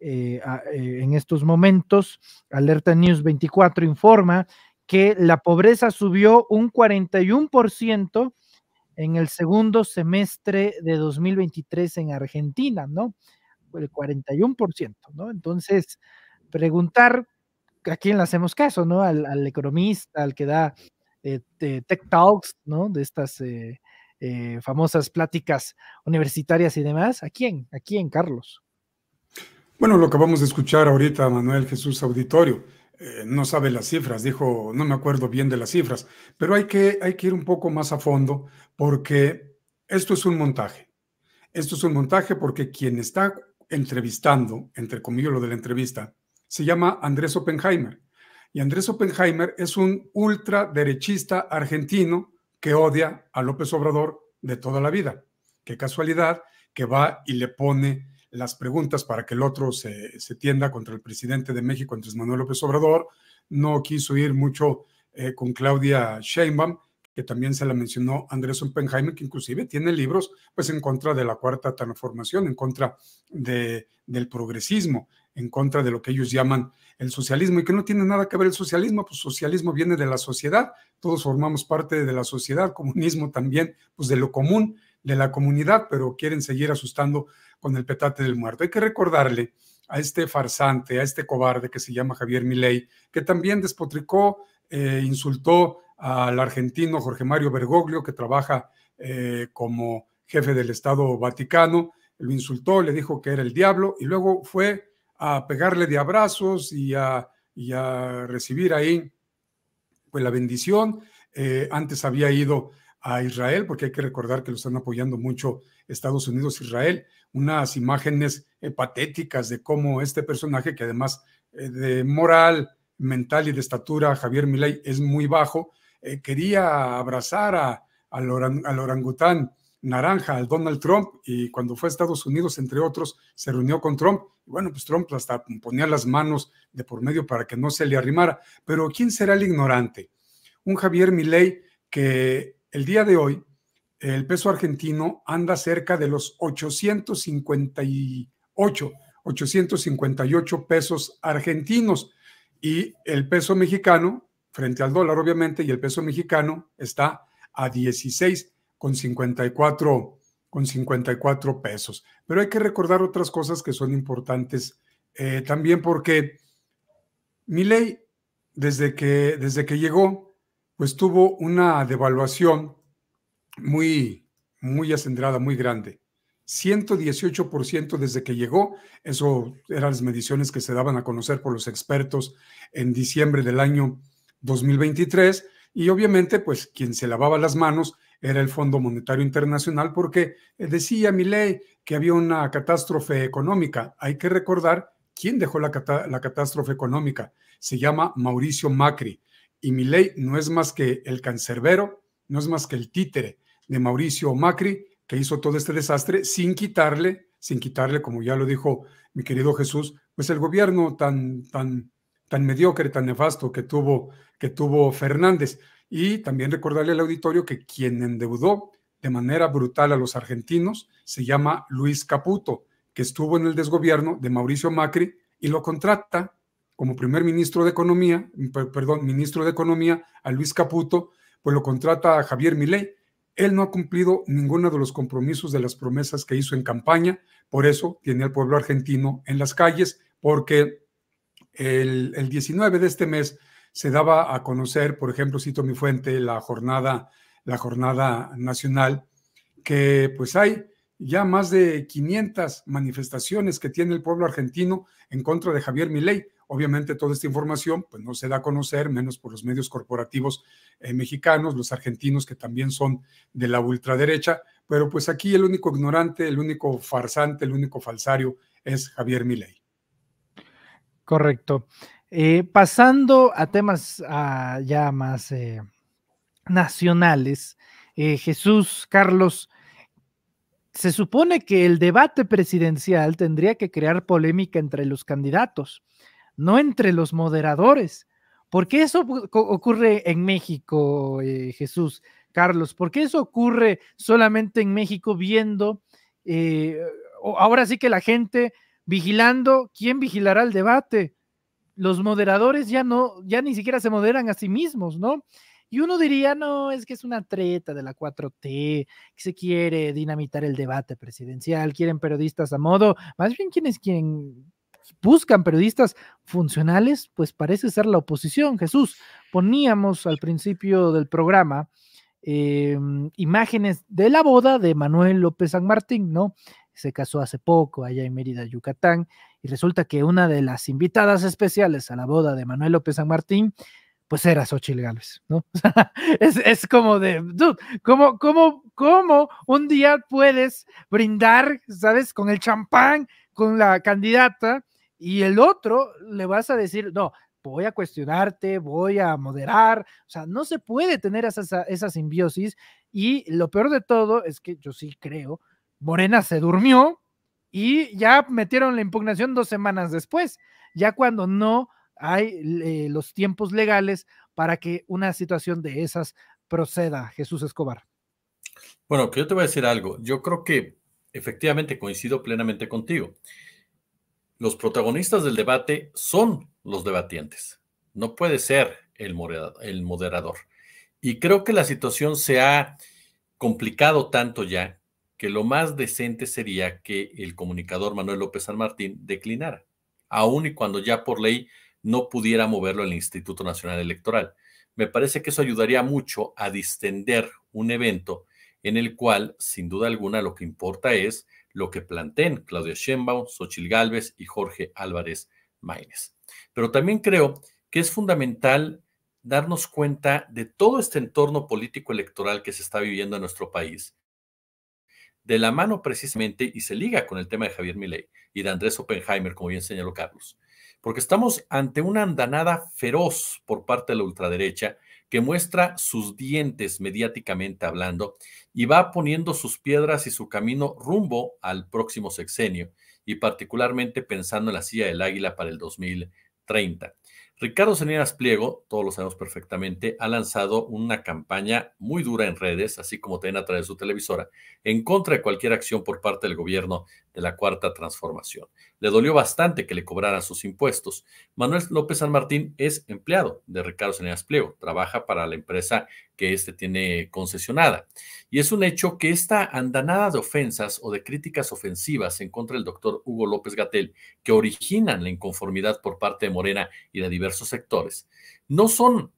eh, eh, en estos momentos. Alerta News 24 informa que la pobreza subió un 41% en el segundo semestre de 2023 en Argentina, ¿no? El 41%, ¿no? Entonces, preguntar a quién le hacemos caso, ¿no? Al, economista, al que da eh, tech talks, ¿no? De estas famosas pláticas universitarias y demás. ¿A quién? ¿A quién, Carlos? Bueno, lo vamos a escuchar ahorita, Manuel Jesús Auditorio. Eh, no sabe las cifras, dijo, no me acuerdo bien de las cifras, pero hay que, hay que ir un poco más a fondo porque esto es un montaje. Esto es un montaje porque quien está entrevistando, entre comillas lo de la entrevista, se llama Andrés Oppenheimer. Y Andrés Oppenheimer es un ultraderechista argentino que odia a López Obrador de toda la vida. Qué casualidad que va y le pone las preguntas para que el otro se, tienda contra el presidente de México, Andrés Manuel López Obrador. No quiso ir mucho eh, con Claudia Sheinbaum, que también se la mencionó Andrés Oppenheimer, que inclusive tiene libros pues en contra de la cuarta transformación, en contra de, del progresismo, en contra de lo que ellos llaman el socialismo y que no tiene nada que ver el socialismo, pues socialismo viene de la sociedad, todos formamos parte de la sociedad, comunismo también, pues de lo común de la comunidad, pero quieren seguir asustando con el petate del muerto. Hay que recordarle a este farsante, a este cobarde que se llama Javier Milei, que también despotricó, eh, insultó al argentino Jorge Mario Bergoglio, que trabaja eh, como jefe del Estado Vaticano, lo insultó, le dijo que era el diablo y luego fue a pegarle de abrazos y a, recibir ahí pues, la bendición. Eh, antes había ido a Israel, porque hay que recordar que lo están apoyando mucho Estados Unidos, Israel, unas imágenes eh, patéticas de cómo este personaje, que además eh, de moral, mental y de estatura, Javier Milei, es muy bajo, eh, quería abrazar a, al, orangután naranja, al Donald Trump, y cuando fue a Estados Unidos, entre otros, se reunió con Trump, bueno, pues Trump hasta ponía las manos de por medio para que no se le arrimara, pero ¿quién será el ignorante? Un Javier Milei que el día de hoy, el peso argentino anda cerca de los 858, 858 pesos argentinos y el peso mexicano, frente al dólar obviamente, y el peso mexicano está a 16,54 con 54, pesos. Pero hay que recordar otras cosas que son importantes eh, también porque mi ley, desde que, desde que llegó, pues tuvo una devaluación muy, muy acendrada, muy grande. 118% desde que llegó, eso eran las mediciones que se daban a conocer por los expertos en diciembre del año 2023 y obviamente pues quien se lavaba las manos era el Fondo Monetario Internacional porque decía ley que había una catástrofe económica. Hay que recordar quién dejó la catástrofe económica. Se llama Mauricio Macri y mi ley no es más que el cancerbero, no es más que el títere de Mauricio Macri, que hizo todo este desastre sin quitarle, sin quitarle, como ya lo dijo mi querido Jesús, pues el gobierno tan, tan, tan mediocre, tan nefasto que tuvo, que tuvo Fernández. Y también recordarle al auditorio que quien endeudó de manera brutal a los argentinos se llama Luis Caputo, que estuvo en el desgobierno de Mauricio Macri y lo contrata como primer ministro de Economía, perdón, ministro de Economía, a Luis Caputo, pues lo contrata a Javier Milei. Él no ha cumplido ninguno de los compromisos de las promesas que hizo en campaña, por eso tiene al pueblo argentino en las calles, porque el, 19 de este mes se daba a conocer, por ejemplo, cito mi fuente, la jornada, la jornada nacional, que pues hay ya más de 500 manifestaciones que tiene el pueblo argentino en contra de Javier Milei. Obviamente toda esta información pues, no se da a conocer, menos por los medios corporativos eh, mexicanos, los argentinos que también son de la ultraderecha, pero pues aquí el único ignorante, el único farsante, el único falsario es Javier Milei. Correcto. Eh, pasando a temas ah, ya más eh, nacionales, Jesús, Carlos, se supone que el debate presidencial tendría que crear polémica entre los candidatos no entre los moderadores. ¿Por qué eso ocurre en México, eh, Jesús, Carlos? ¿Por qué eso ocurre solamente en México viendo, eh, ahora sí que la gente vigilando, ¿quién vigilará el debate? Los moderadores ya no, ya ni siquiera se moderan a sí mismos, ¿no? Y uno diría, no, es que es una treta de la 4T, que se quiere dinamitar el debate presidencial, quieren periodistas a modo, más bien ¿quién es quieren buscan periodistas funcionales, pues parece ser la oposición. Jesús, poníamos al principio del programa em, imágenes de la boda de Manuel López San Martín, ¿no? Se casó hace poco allá en Mérida, Yucatán, y resulta que una de las invitadas especiales a la boda de Manuel López San Martín, pues era Xochitl Gálvez, ¿no? es, como de, cómo, ¿cómo un día puedes brindar, sabes, con el champán, con la candidata y el otro le vas a decir, no, voy a cuestionarte, voy a moderar, o sea, no se puede tener esa, simbiosis y lo peor de todo es que yo sí creo, Morena se durmió y ya metieron la impugnación dos semanas después, ya cuando no hay eh, los tiempos legales para que una situación de esas proceda, Jesús Escobar. Bueno, que yo te voy a decir algo, yo creo que Efectivamente, coincido plenamente contigo. Los protagonistas del debate son los debatientes. No puede ser el moderador. Y creo que la situación se ha complicado tanto ya que lo más decente sería que el comunicador Manuel López San Martín declinara, aun y cuando ya por ley no pudiera moverlo el Instituto Nacional Electoral. Me parece que eso ayudaría mucho a distender un evento en el cual, sin duda alguna, lo que importa es lo que planteen Claudia Sheinbaum, Xochil Gálvez y Jorge Álvarez Maínez. Pero también creo que es fundamental darnos cuenta de todo este entorno político electoral que se está viviendo en nuestro país, de la mano precisamente, y se liga con el tema de Javier Milei y de Andrés Oppenheimer, como bien señaló Carlos, porque estamos ante una andanada feroz por parte de la ultraderecha que muestra sus dientes mediáticamente hablando y va poniendo sus piedras y su camino rumbo al próximo sexenio y particularmente pensando en la silla del águila para el 2030. Ricardo Salinas Pliego, todos lo sabemos perfectamente, ha lanzado una campaña muy dura en redes, así como también a través de su televisora, en contra de cualquier acción por parte del gobierno de la Cuarta Transformación. Le dolió bastante que le cobraran sus impuestos. Manuel López San Martín es empleado de Ricardo Salinas Pliego, trabaja para la empresa que éste tiene concesionada. Y es un hecho que esta andanada de ofensas o de críticas ofensivas en contra del doctor Hugo López Gatel, que originan la inconformidad por parte de Morena y de diversos sectores, no son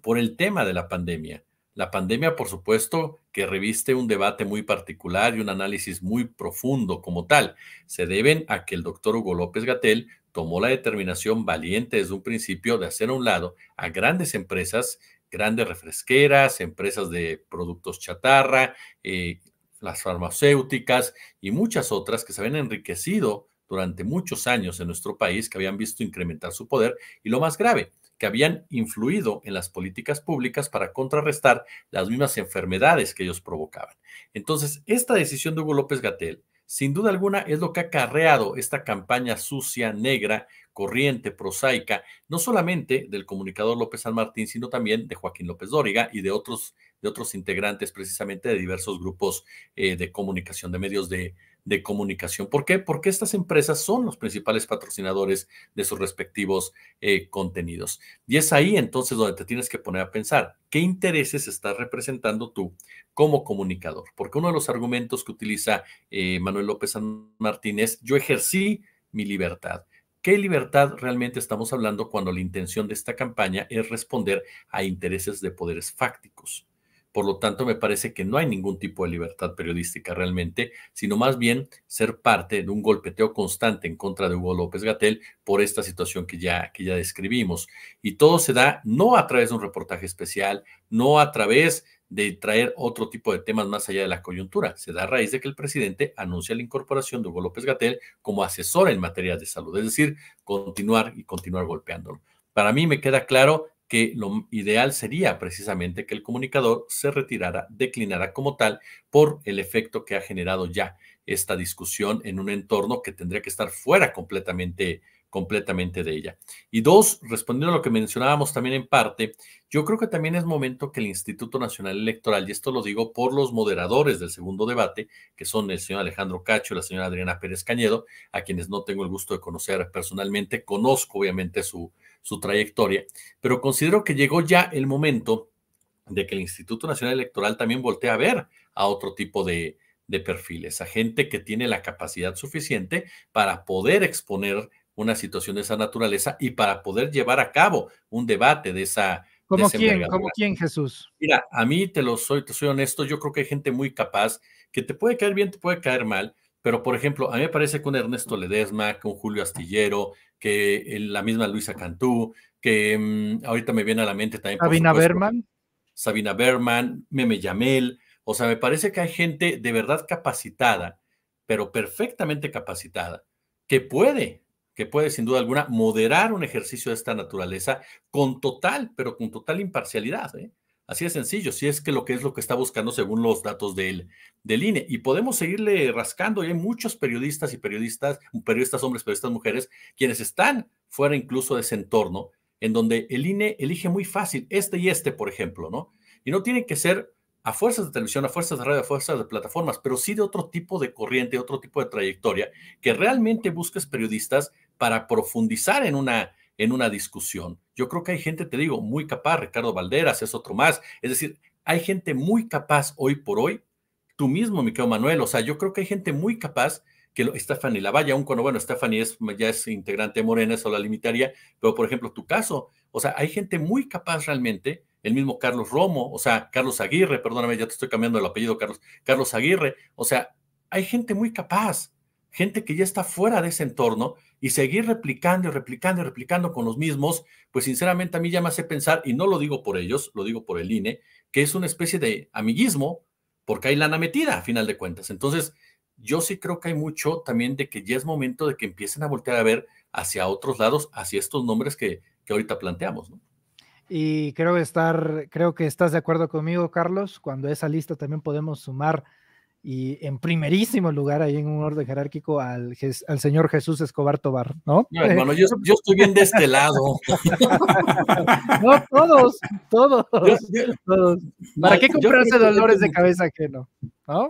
por el tema de la pandemia. La pandemia, por supuesto, que reviste un debate muy particular y un análisis muy profundo como tal, se deben a que el doctor Hugo López Gatel tomó la determinación valiente desde un principio de hacer a un lado a grandes empresas grandes refresqueras, empresas de productos chatarra, eh, las farmacéuticas y muchas otras que se habían enriquecido durante muchos años en nuestro país, que habían visto incrementar su poder y lo más grave, que habían influido en las políticas públicas para contrarrestar las mismas enfermedades que ellos provocaban. Entonces, esta decisión de Hugo López Gatel sin duda alguna es lo que ha acarreado esta campaña sucia, negra, corriente, prosaica, no solamente del comunicador López San Martín, sino también de Joaquín López Dóriga y de otros, de otros integrantes precisamente de diversos grupos eh, de comunicación, de medios de, de comunicación. ¿Por qué? Porque estas empresas son los principales patrocinadores de sus respectivos eh, contenidos. Y es ahí entonces donde te tienes que poner a pensar qué intereses estás representando tú como comunicador. Porque uno de los argumentos que utiliza eh, Manuel López San Martín es, yo ejercí mi libertad. ¿Qué libertad realmente estamos hablando cuando la intención de esta campaña es responder a intereses de poderes fácticos? Por lo tanto, me parece que no hay ningún tipo de libertad periodística realmente, sino más bien ser parte de un golpeteo constante en contra de Hugo López Gatel por esta situación que ya, que ya describimos. Y todo se da no a través de un reportaje especial, no a través de traer otro tipo de temas más allá de la coyuntura. Se da a raíz de que el presidente anuncia la incorporación de Hugo López Gatel como asesor en materia de salud, es decir, continuar y continuar golpeándolo. Para mí me queda claro que lo ideal sería precisamente que el comunicador se retirara, declinara como tal por el efecto que ha generado ya esta discusión en un entorno que tendría que estar fuera completamente completamente de ella. Y dos, respondiendo a lo que mencionábamos también en parte, yo creo que también es momento que el Instituto Nacional Electoral, y esto lo digo por los moderadores del segundo debate, que son el señor Alejandro Cacho y la señora Adriana Pérez Cañedo, a quienes no tengo el gusto de conocer personalmente, conozco obviamente su, su trayectoria, pero considero que llegó ya el momento de que el Instituto Nacional Electoral también voltee a ver a otro tipo de, de perfiles, a gente que tiene la capacidad suficiente para poder exponer una situación de esa naturaleza y para poder llevar a cabo un debate de esa ¿Cómo quién? quién, Jesús? Mira, a mí te lo soy, te soy honesto, yo creo que hay gente muy capaz que te puede caer bien, te puede caer mal, pero por ejemplo, a mí me parece con Ernesto Ledesma, que un Julio Astillero, que la misma Luisa Cantú, que mm, ahorita me viene a la mente también. Sabina Berman. Sabina Berman, Meme Yamel, o sea, me parece que hay gente de verdad capacitada, pero perfectamente capacitada, que puede que puede sin duda alguna moderar un ejercicio de esta naturaleza con total, pero con total imparcialidad. ¿eh? Así de sencillo, si es que lo que es lo que está buscando según los datos del, del INE. Y podemos seguirle rascando, y hay muchos periodistas y periodistas, periodistas hombres, periodistas mujeres, quienes están fuera incluso de ese entorno, en donde el INE elige muy fácil, este y este, por ejemplo, ¿no? Y no tiene que ser a fuerzas de televisión, a fuerzas de radio, a fuerzas de plataformas, pero sí de otro tipo de corriente, otro tipo de trayectoria, que realmente busques periodistas para profundizar en una, en una discusión. Yo creo que hay gente, te digo, muy capaz, Ricardo Valderas es otro más, es decir, hay gente muy capaz hoy por hoy, tú mismo, mi Manuel, o sea, yo creo que hay gente muy capaz que lo, Stephanie Lavalle, aún cuando, bueno, Stephanie es, ya es integrante de Morena, eso la limitaría, pero por ejemplo, tu caso, o sea, hay gente muy capaz realmente, el mismo Carlos Romo, o sea, Carlos Aguirre, perdóname, ya te estoy cambiando el apellido, Carlos, Carlos Aguirre, o sea, hay gente muy capaz, gente que ya está fuera de ese entorno y seguir replicando y replicando y replicando con los mismos, pues sinceramente a mí ya me hace pensar, y no lo digo por ellos, lo digo por el INE, que es una especie de amiguismo, porque hay lana metida a final de cuentas. Entonces, yo sí creo que hay mucho también de que ya es momento de que empiecen a voltear a ver hacia otros lados, hacia estos nombres que, ahorita planteamos, Y creo estar, creo que estás de acuerdo conmigo, Carlos. Cuando esa lista también podemos sumar y en primerísimo lugar ahí en un orden jerárquico al, señor Jesús Escobar Tobar, ¿no? yo, estoy bien de este lado. no, todos, todos, ¿Para qué comprarse dolores de cabeza ajeno? ¿No?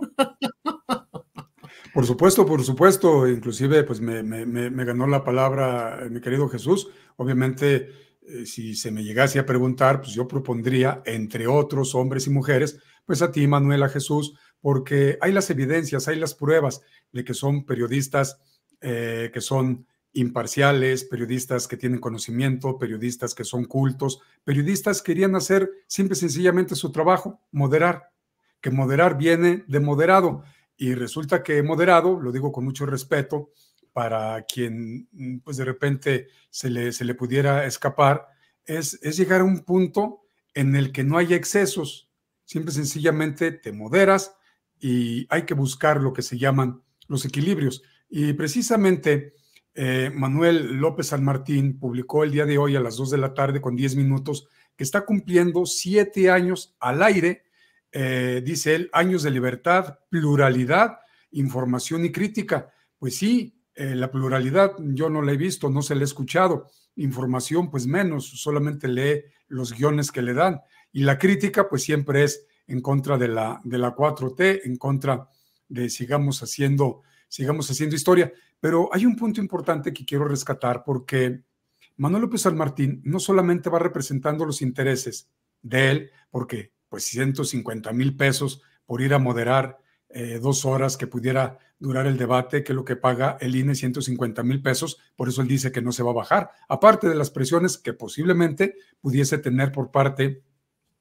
Por supuesto, por supuesto, inclusive pues me, ganó la palabra eh, mi querido Jesús. Obviamente, eh, si se me llegase a preguntar, pues yo propondría, entre otros hombres y mujeres, pues a ti, Manuela Jesús, porque hay las evidencias, hay las pruebas de que son periodistas eh, que son imparciales, periodistas que tienen conocimiento, periodistas que son cultos, periodistas que querían hacer siempre y sencillamente su trabajo, moderar, que moderar viene de moderado. Y resulta que moderado, lo digo con mucho respeto, para quien mm, pues de repente se le, se le pudiera escapar, es, es llegar a un punto en el que no haya excesos. Siempre, sencillamente te moderas, y hay que buscar lo que se llaman los equilibrios. Y precisamente eh, Manuel López San Martín publicó el día de hoy a las 2 de la tarde con 10 minutos que está cumpliendo 7 años al aire, eh, dice él, años de libertad, pluralidad, información y crítica. Pues sí, eh, la pluralidad yo no la he visto, no se la he escuchado. Información, pues menos, solamente lee los guiones que le dan. Y la crítica, pues siempre es en contra de la, de la 4T, en contra de sigamos haciendo, sigamos haciendo historia. Pero hay un punto importante que quiero rescatar porque Manuel López San Martín no solamente va representando los intereses de él, porque pues 150 mil pesos por ir a moderar eh, dos horas que pudiera durar el debate, que es lo que paga el e, INE, 150 mil pesos, por eso él dice que no se va a bajar, aparte de las presiones que posiblemente pudiese tener por parte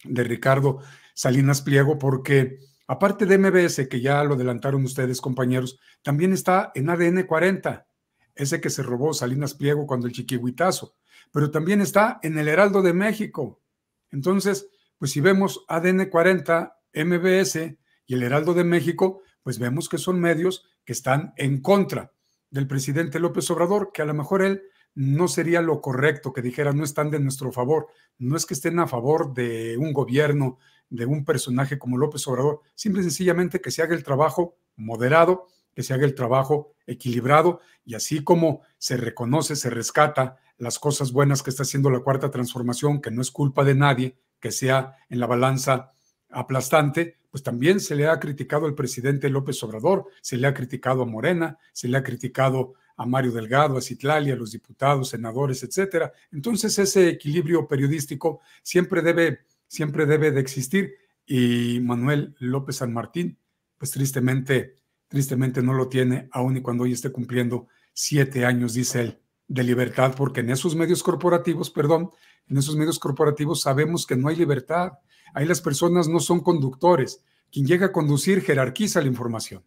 de Ricardo Salinas Pliego, porque aparte de MBS, que ya lo adelantaron ustedes, compañeros, también está en ADN 40, ese que se robó Salinas Pliego cuando el chiquihuitazo, pero también está en el Heraldo de México. Entonces, pues si vemos ADN 40, MBS y el Heraldo de México, pues vemos que son medios que están en contra del presidente López Obrador, que a lo mejor él no sería lo correcto que dijera no están de nuestro favor. No es que estén a favor de un gobierno, de un personaje como López Obrador, simple y sencillamente que se haga el trabajo moderado, que se haga el trabajo equilibrado y así como se reconoce, se rescata las cosas buenas que está haciendo la cuarta transformación, que no es culpa de nadie, que sea en la balanza aplastante, pues también se le ha criticado al presidente López Obrador, se le ha criticado a Morena, se le ha criticado a Mario Delgado, a Citlali, a los diputados, senadores, etcétera. Entonces ese equilibrio periodístico siempre debe, siempre debe de existir y Manuel López San Martín, pues tristemente, tristemente no lo tiene, aun y cuando hoy esté cumpliendo siete años, dice él, de libertad, porque en esos medios corporativos, perdón, en esos medios corporativos sabemos que no hay libertad. Ahí las personas no son conductores. Quien llega a conducir jerarquiza la información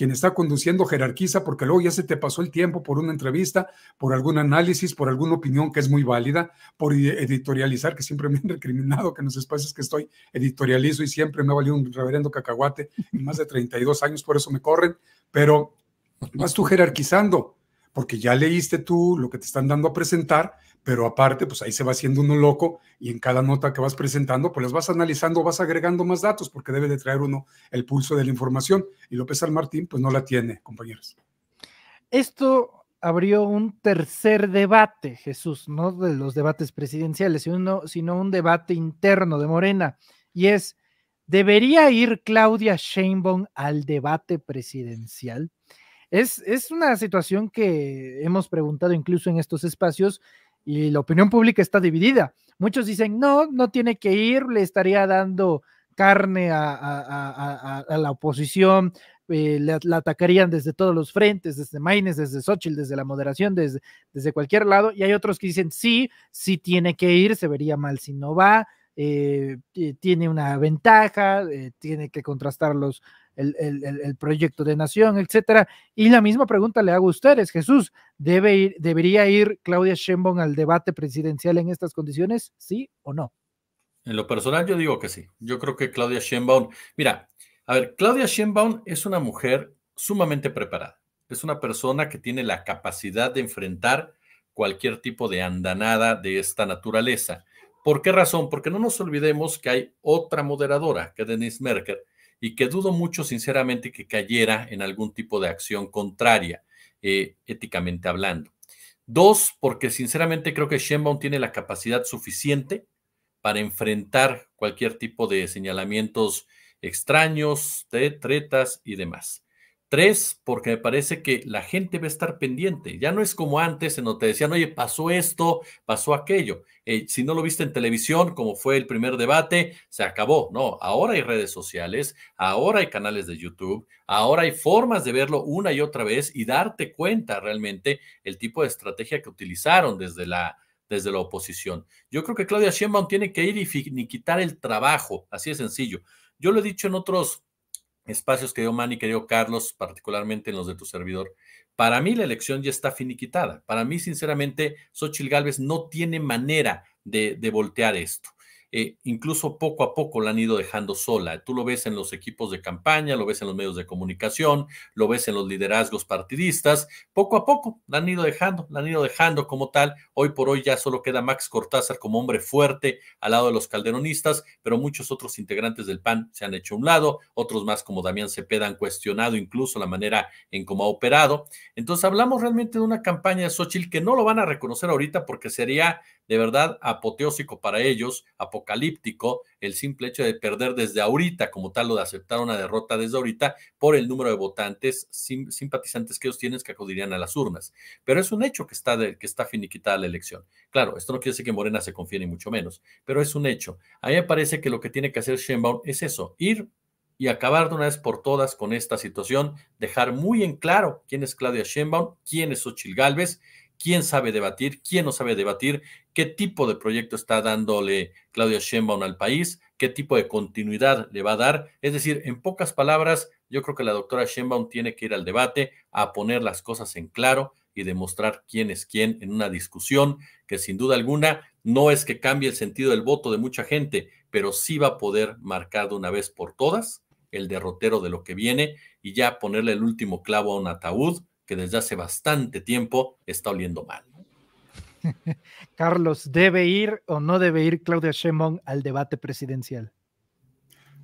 quien está conduciendo jerarquiza porque luego ya se te pasó el tiempo por una entrevista, por algún análisis, por alguna opinión que es muy válida, por editorializar, que siempre me han recriminado que en los espacios que estoy editorializo y siempre me ha valido un reverendo cacahuate en más de 32 años, por eso me corren, pero vas tú jerarquizando porque ya leíste tú lo que te están dando a presentar pero aparte, pues ahí se va haciendo uno loco y en cada nota que vas presentando, pues las vas analizando, vas agregando más datos, porque debe de traer uno el pulso de la información. Y López Almartín, Martín, pues no la tiene, compañeros. Esto abrió un tercer debate, Jesús, no de los debates presidenciales, sino, sino un debate interno de Morena, y es, ¿debería ir Claudia Sheinbaum al debate presidencial? Es, es, una situación que hemos preguntado incluso en estos espacios y la opinión pública está dividida. Muchos dicen, no, no tiene que ir, le estaría dando carne a, la oposición, eh, la, atacarían desde todos los frentes, desde Maines, desde Xochitl, desde la moderación, desde, desde cualquier lado, y hay otros que dicen, sí, sí tiene que ir, se vería mal si no va, eh, tiene una ventaja, eh, tiene que contrastar los, el, proyecto de nación, etcétera. Y la misma pregunta le hago a ustedes, Jesús, ¿debe ir, ¿debería ir Claudia Sheinbaum al debate presidencial en estas condiciones? ¿Sí o no? En lo personal yo digo que sí. Yo creo que Claudia Sheinbaum, mira, a ver, Claudia Sheinbaum es una mujer sumamente preparada. Es una persona que tiene la capacidad de enfrentar cualquier tipo de andanada de esta naturaleza. ¿Por qué razón? Porque no nos olvidemos que hay otra moderadora, que Denise Merkel y que dudo mucho, sinceramente, que cayera en algún tipo de acción contraria, eh, éticamente hablando. Dos, porque sinceramente creo que Shenbaum tiene la capacidad suficiente para enfrentar cualquier tipo de señalamientos extraños, de tretas y demás. Tres, porque me parece que la gente va a estar pendiente. Ya no es como antes, en donde te decían, oye, pasó esto, pasó aquello. Eh, si no lo viste en televisión, como fue el primer debate, se acabó. No, ahora hay redes sociales, ahora hay canales de YouTube, ahora hay formas de verlo una y otra vez y darte cuenta realmente el tipo de estrategia que utilizaron desde la, desde la oposición. Yo creo que Claudia Sheinbaum tiene que ir y quitar el trabajo, así de sencillo. Yo lo he dicho en otros espacios que dio Manny, que dio Carlos, particularmente en los de tu servidor. Para mí la elección ya está finiquitada. Para mí, sinceramente, Xochitl Gálvez no tiene manera de voltear esto. Eh, incluso poco a poco la han ido dejando sola. Tú lo ves en los equipos de campaña, lo ves en los medios de comunicación, lo ves en los liderazgos partidistas, poco a poco la han ido dejando, la han ido dejando como tal. Hoy por hoy ya solo queda Max Cortázar como hombre fuerte al lado de los calderonistas, pero muchos otros integrantes del PAN se han hecho a un lado, otros más como Damián Cepeda han cuestionado incluso la manera en cómo ha operado. Entonces hablamos realmente de una campaña de Xochitl que no lo van a reconocer ahorita porque sería de verdad apoteósico para ellos, apocalíptico el simple hecho de perder desde ahorita, como tal, lo de aceptar una derrota desde ahorita por el número de votantes simpatizantes que ellos tienen que acudirían a las urnas. Pero es un hecho que está, que está finiquitada la elección. Claro, esto no quiere decir que Morena se confíe ni mucho menos, pero es un hecho. A mí me parece que lo que tiene que hacer Sheinbaum es eso, ir y acabar de una vez por todas con esta situación, dejar muy en claro quién es Claudia Sheinbaum, quién es Ochil Gálvez, quién sabe debatir, quién no sabe debatir, qué tipo de proyecto está dándole Claudia Sheinbaum al país, qué tipo de continuidad le va a dar. Es decir, en pocas palabras, yo creo que la doctora Sheinbaum tiene que ir al debate a poner las cosas en claro y demostrar quién es quién en una discusión que sin duda alguna no es que cambie el sentido del voto de mucha gente, pero sí va a poder marcar de una vez por todas el derrotero de lo que viene y ya ponerle el último clavo a un ataúd que desde hace bastante tiempo está oliendo mal. Carlos, ¿debe ir o no debe ir Claudia Sheinbaum al debate presidencial?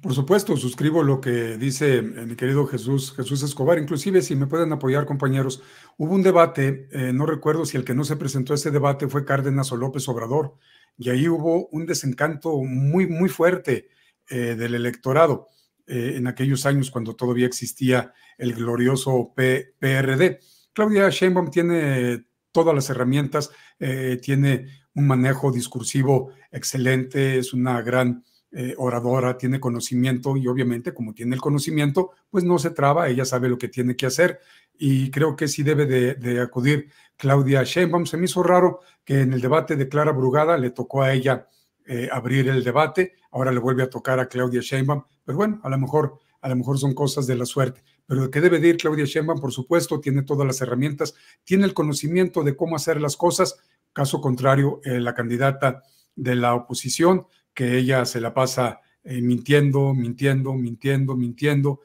Por supuesto, suscribo lo que dice eh, mi querido Jesús, Jesús Escobar. Inclusive, si me pueden apoyar, compañeros, hubo un debate, eh, no recuerdo si el que no se presentó ese debate fue Cárdenas o López Obrador, y ahí hubo un desencanto muy, muy fuerte eh, del electorado. Eh, en aquellos años cuando todavía existía el glorioso PRD. Claudia Sheinbaum tiene todas las herramientas, eh, tiene un manejo discursivo excelente, es una gran eh, oradora, tiene conocimiento y obviamente como tiene el conocimiento, pues no se traba, ella sabe lo que tiene que hacer y creo que sí debe de, de acudir Claudia Sheinbaum. Se me hizo raro que en el debate de Clara Brugada le tocó a ella eh, abrir el debate. Ahora le vuelve a tocar a Claudia Sheinbaum, pero bueno, a lo mejor, a lo mejor son cosas de la suerte. Pero de qué debe decir Claudia Sheinbaum, por supuesto, tiene todas las herramientas, tiene el conocimiento de cómo hacer las cosas. Caso contrario, eh, la candidata de la oposición, que ella se la pasa eh, mintiendo, mintiendo, mintiendo, mintiendo.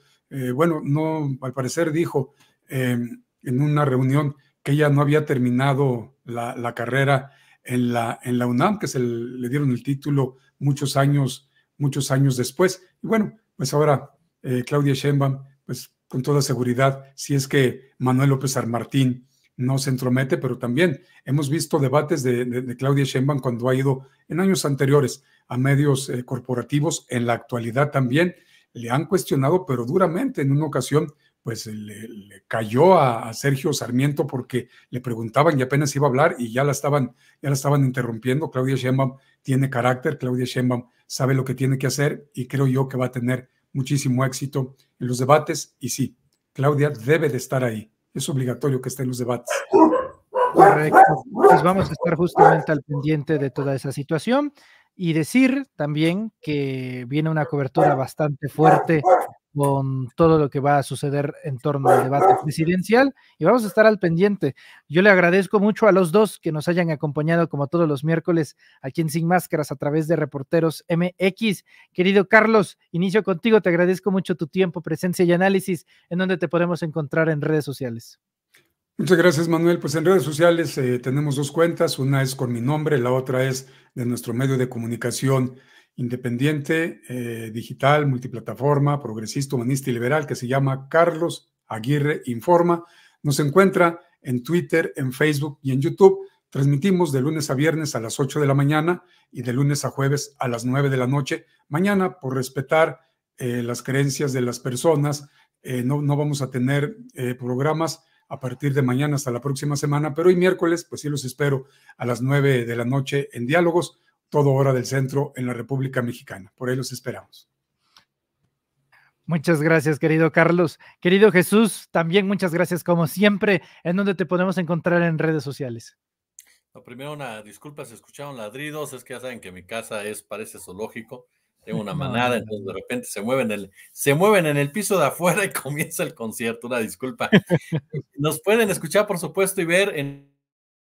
bueno, no, al parecer dijo en una reunión que ella no había terminado la carrera en la, en la UNAM, que se le dieron el título muchos años, muchos años después. Y bueno, pues ahora eh, Claudia Sheinbaum, pues con toda seguridad, si es que Manuel López Armartín no se entromete, pero también hemos visto debates de, Claudia Sheinbaum cuando ha ido en años anteriores a medios eh, corporativos, en la actualidad también, le han cuestionado, pero duramente en una ocasión pues eh, le, cayó a, Sergio Sarmiento porque le preguntaban y apenas iba a hablar y ya la estaban, ya la estaban interrumpiendo. Claudia Sheinbaum tiene carácter, Claudia Sheinbaum sabe lo que tiene que hacer y creo yo que va a tener muchísimo éxito en los debates y sí, Claudia debe de estar ahí. Es obligatorio que esté en los debates. Correcto. Pues vamos a estar justamente al pendiente de toda esa situación y decir también que viene una cobertura bastante fuerte con todo lo que va a suceder en torno al debate presidencial y vamos a estar al pendiente. Yo le agradezco mucho a los dos que nos hayan acompañado como todos los miércoles aquí en Sin Máscaras a través de Reporteros MX. Querido Carlos, inicio contigo, te agradezco mucho tu tiempo, presencia y análisis en donde te podemos encontrar en redes sociales. Muchas gracias, Manuel. Pues en redes sociales eh, tenemos dos cuentas, una es con mi nombre, la otra es de nuestro medio de comunicación independiente, eh, digital, multiplataforma, progresista, humanista y liberal, que se llama Carlos Aguirre Informa. Nos encuentra en Twitter, en Facebook y en YouTube. Transmitimos de lunes a viernes a las 8 de la mañana y de lunes a jueves a las 9 de la noche. Mañana, por respetar eh, las creencias de las personas, eh, no, no, vamos a tener programas a partir de mañana hasta la próxima semana, pero hoy miércoles, pues sí los espero a las 9 de la noche en Diálogos todo hora del centro en la República Mexicana. Por ahí los esperamos. Muchas gracias, querido Carlos. Querido Jesús, también muchas gracias, como siempre, en donde te podemos encontrar en redes sociales. primero una disculpa se escucharon ladridos, es que ya saben que mi casa es, parece zoológico, tengo una manada, entonces de repente se mueven, el, se mueven en el piso de afuera y comienza el concierto, una disculpa. Nos pueden escuchar, por supuesto, y ver en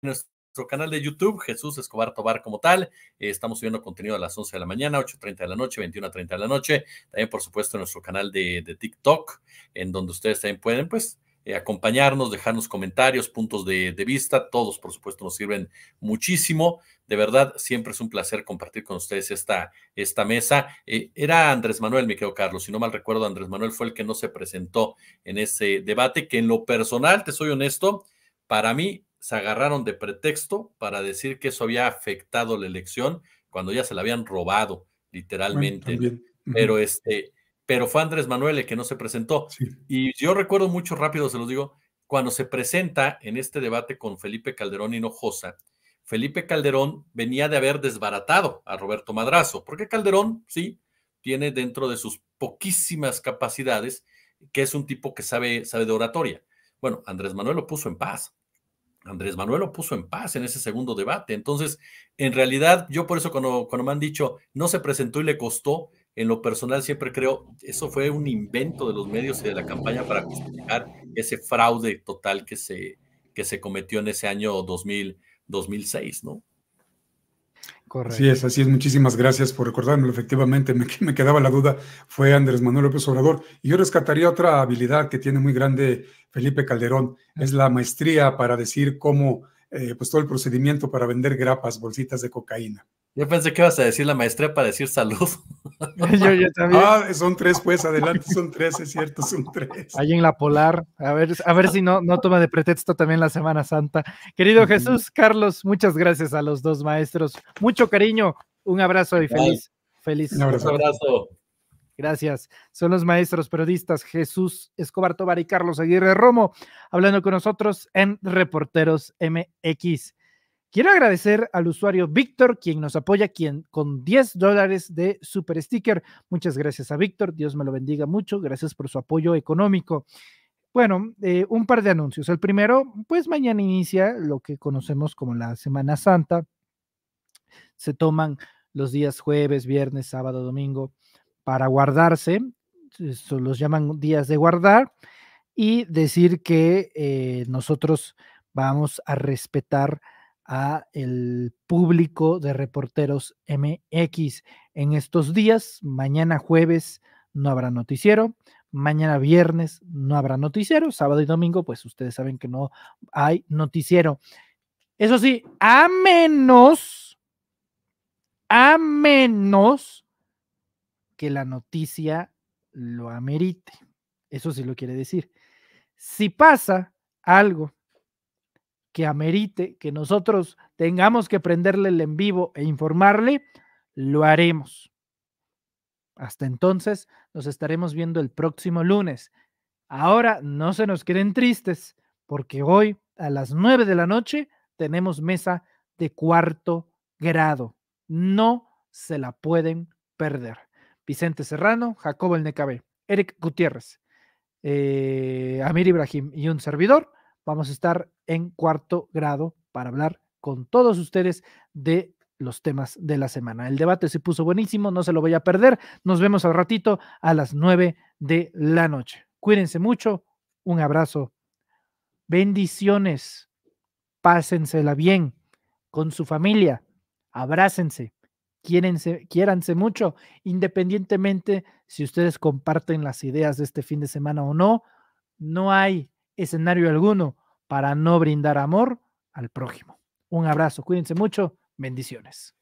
nuestro nuestro canal de YouTube, Jesús Escobar Tobar como tal. Eh, estamos subiendo contenido a las 11 de la mañana, 8.30 de la noche, 21.30 de la noche. También, por supuesto, nuestro canal de, de, TikTok, en donde ustedes también pueden, pues, eh, acompañarnos, dejarnos comentarios, puntos de, de vista. Todos, por supuesto, nos sirven muchísimo. De verdad, siempre es un placer compartir con ustedes esta, esta mesa. Eh, era Andrés Manuel, me quedo Carlos, si no mal recuerdo, Andrés Manuel fue el que no se presentó en ese debate, que en lo personal, te soy honesto, para mí se agarraron de pretexto para decir que eso había afectado la elección cuando ya se la habían robado, literalmente. Pero este, pero fue Andrés Manuel el que no se presentó. Y yo recuerdo mucho rápido, se los digo, cuando se presenta en este debate con Felipe Calderón Hinojosa, Felipe Calderón venía de haber desbaratado a Roberto Madrazo, porque Calderón, sí, tiene dentro de sus poquísimas capacidades que es un tipo que sabe, sabe de oratoria. Bueno, Andrés Manuel lo puso en paz, Andrés Manuel lo puso en paz en ese segundo debate. Entonces, en realidad, yo por eso cuando, me han dicho no se presentó y le costó, en lo personal siempre creo, eso fue un invento de los medios y de la campaña para justificar ese fraude total que se, que se cometió en ese año 2000, 2006, ¿no? Sí, es así es. Muchísimas gracias por recordármelo. Efectivamente, me, quedaba la duda. Fue Andrés Manuel López Obrador. Y yo rescataría otra habilidad que tiene muy grande Felipe Calderón. Es la maestría para decir cómo, eh, pues todo el procedimiento para vender grapas, bolsitas de cocaína. Yo pensé que ibas a decir la maestría para decir salud. yo, yo también. Ah, son tres, pues, adelante, son tres, es cierto, son tres. Ahí en la polar, a ver, a ver si no, no toma de pretexto también la Semana Santa. Querido Jesús, Carlos, muchas gracias a los dos maestros. Mucho cariño, un abrazo y feliz, feliz. Un abrazo. abrazo. Gracias. Son los maestros periodistas Jesús Escobar Tobar y Carlos Aguirre Romo hablando con nosotros en Reporteros MX. Quiero agradecer al usuario Víctor, quien nos apoya quien, con 10 dólares de super sticker. Muchas gracias a Víctor, Dios me lo bendiga mucho, gracias por su apoyo económico. Bueno, eh, un par de anuncios. El primero, pues mañana inicia lo que conocemos como la Semana Santa. Se toman los días jueves, viernes, sábado, domingo para guardarse. Eso los llaman días de guardar y decir que eh, nosotros vamos a respetar a el público de reporteros MX en estos días. Mañana jueves no habrá noticiero, mañana viernes no habrá noticiero, sábado y domingo pues ustedes saben que no hay noticiero. Eso sí, a menos, a menos que la noticia lo amerite. Eso sí lo quiere decir. Si pasa algo que amerite que nosotros tengamos que prenderle el en vivo e informarle, lo haremos. Hasta entonces, nos estaremos viendo el próximo lunes. Ahora no se nos queden tristes, porque hoy a las nueve de la noche tenemos mesa de cuarto grado. No se la pueden perder. Vicente Serrano, Jacobo El Necabé, Eric Gutiérrez, eh, Amir Ibrahim y un servidor. Vamos a estar en cuarto grado para hablar con todos ustedes de los temas de la semana. El debate se puso buenísimo, no se lo voy a perder. Nos vemos al ratito a las nueve de la noche. Cuídense mucho, un abrazo, bendiciones, pásensela bien con su familia, abrácense, quiérense, quiéranse mucho, independientemente si ustedes comparten las ideas de este fin de semana o no, no hay escenario alguno para no brindar amor al prójimo. Un abrazo, cuídense mucho, bendiciones.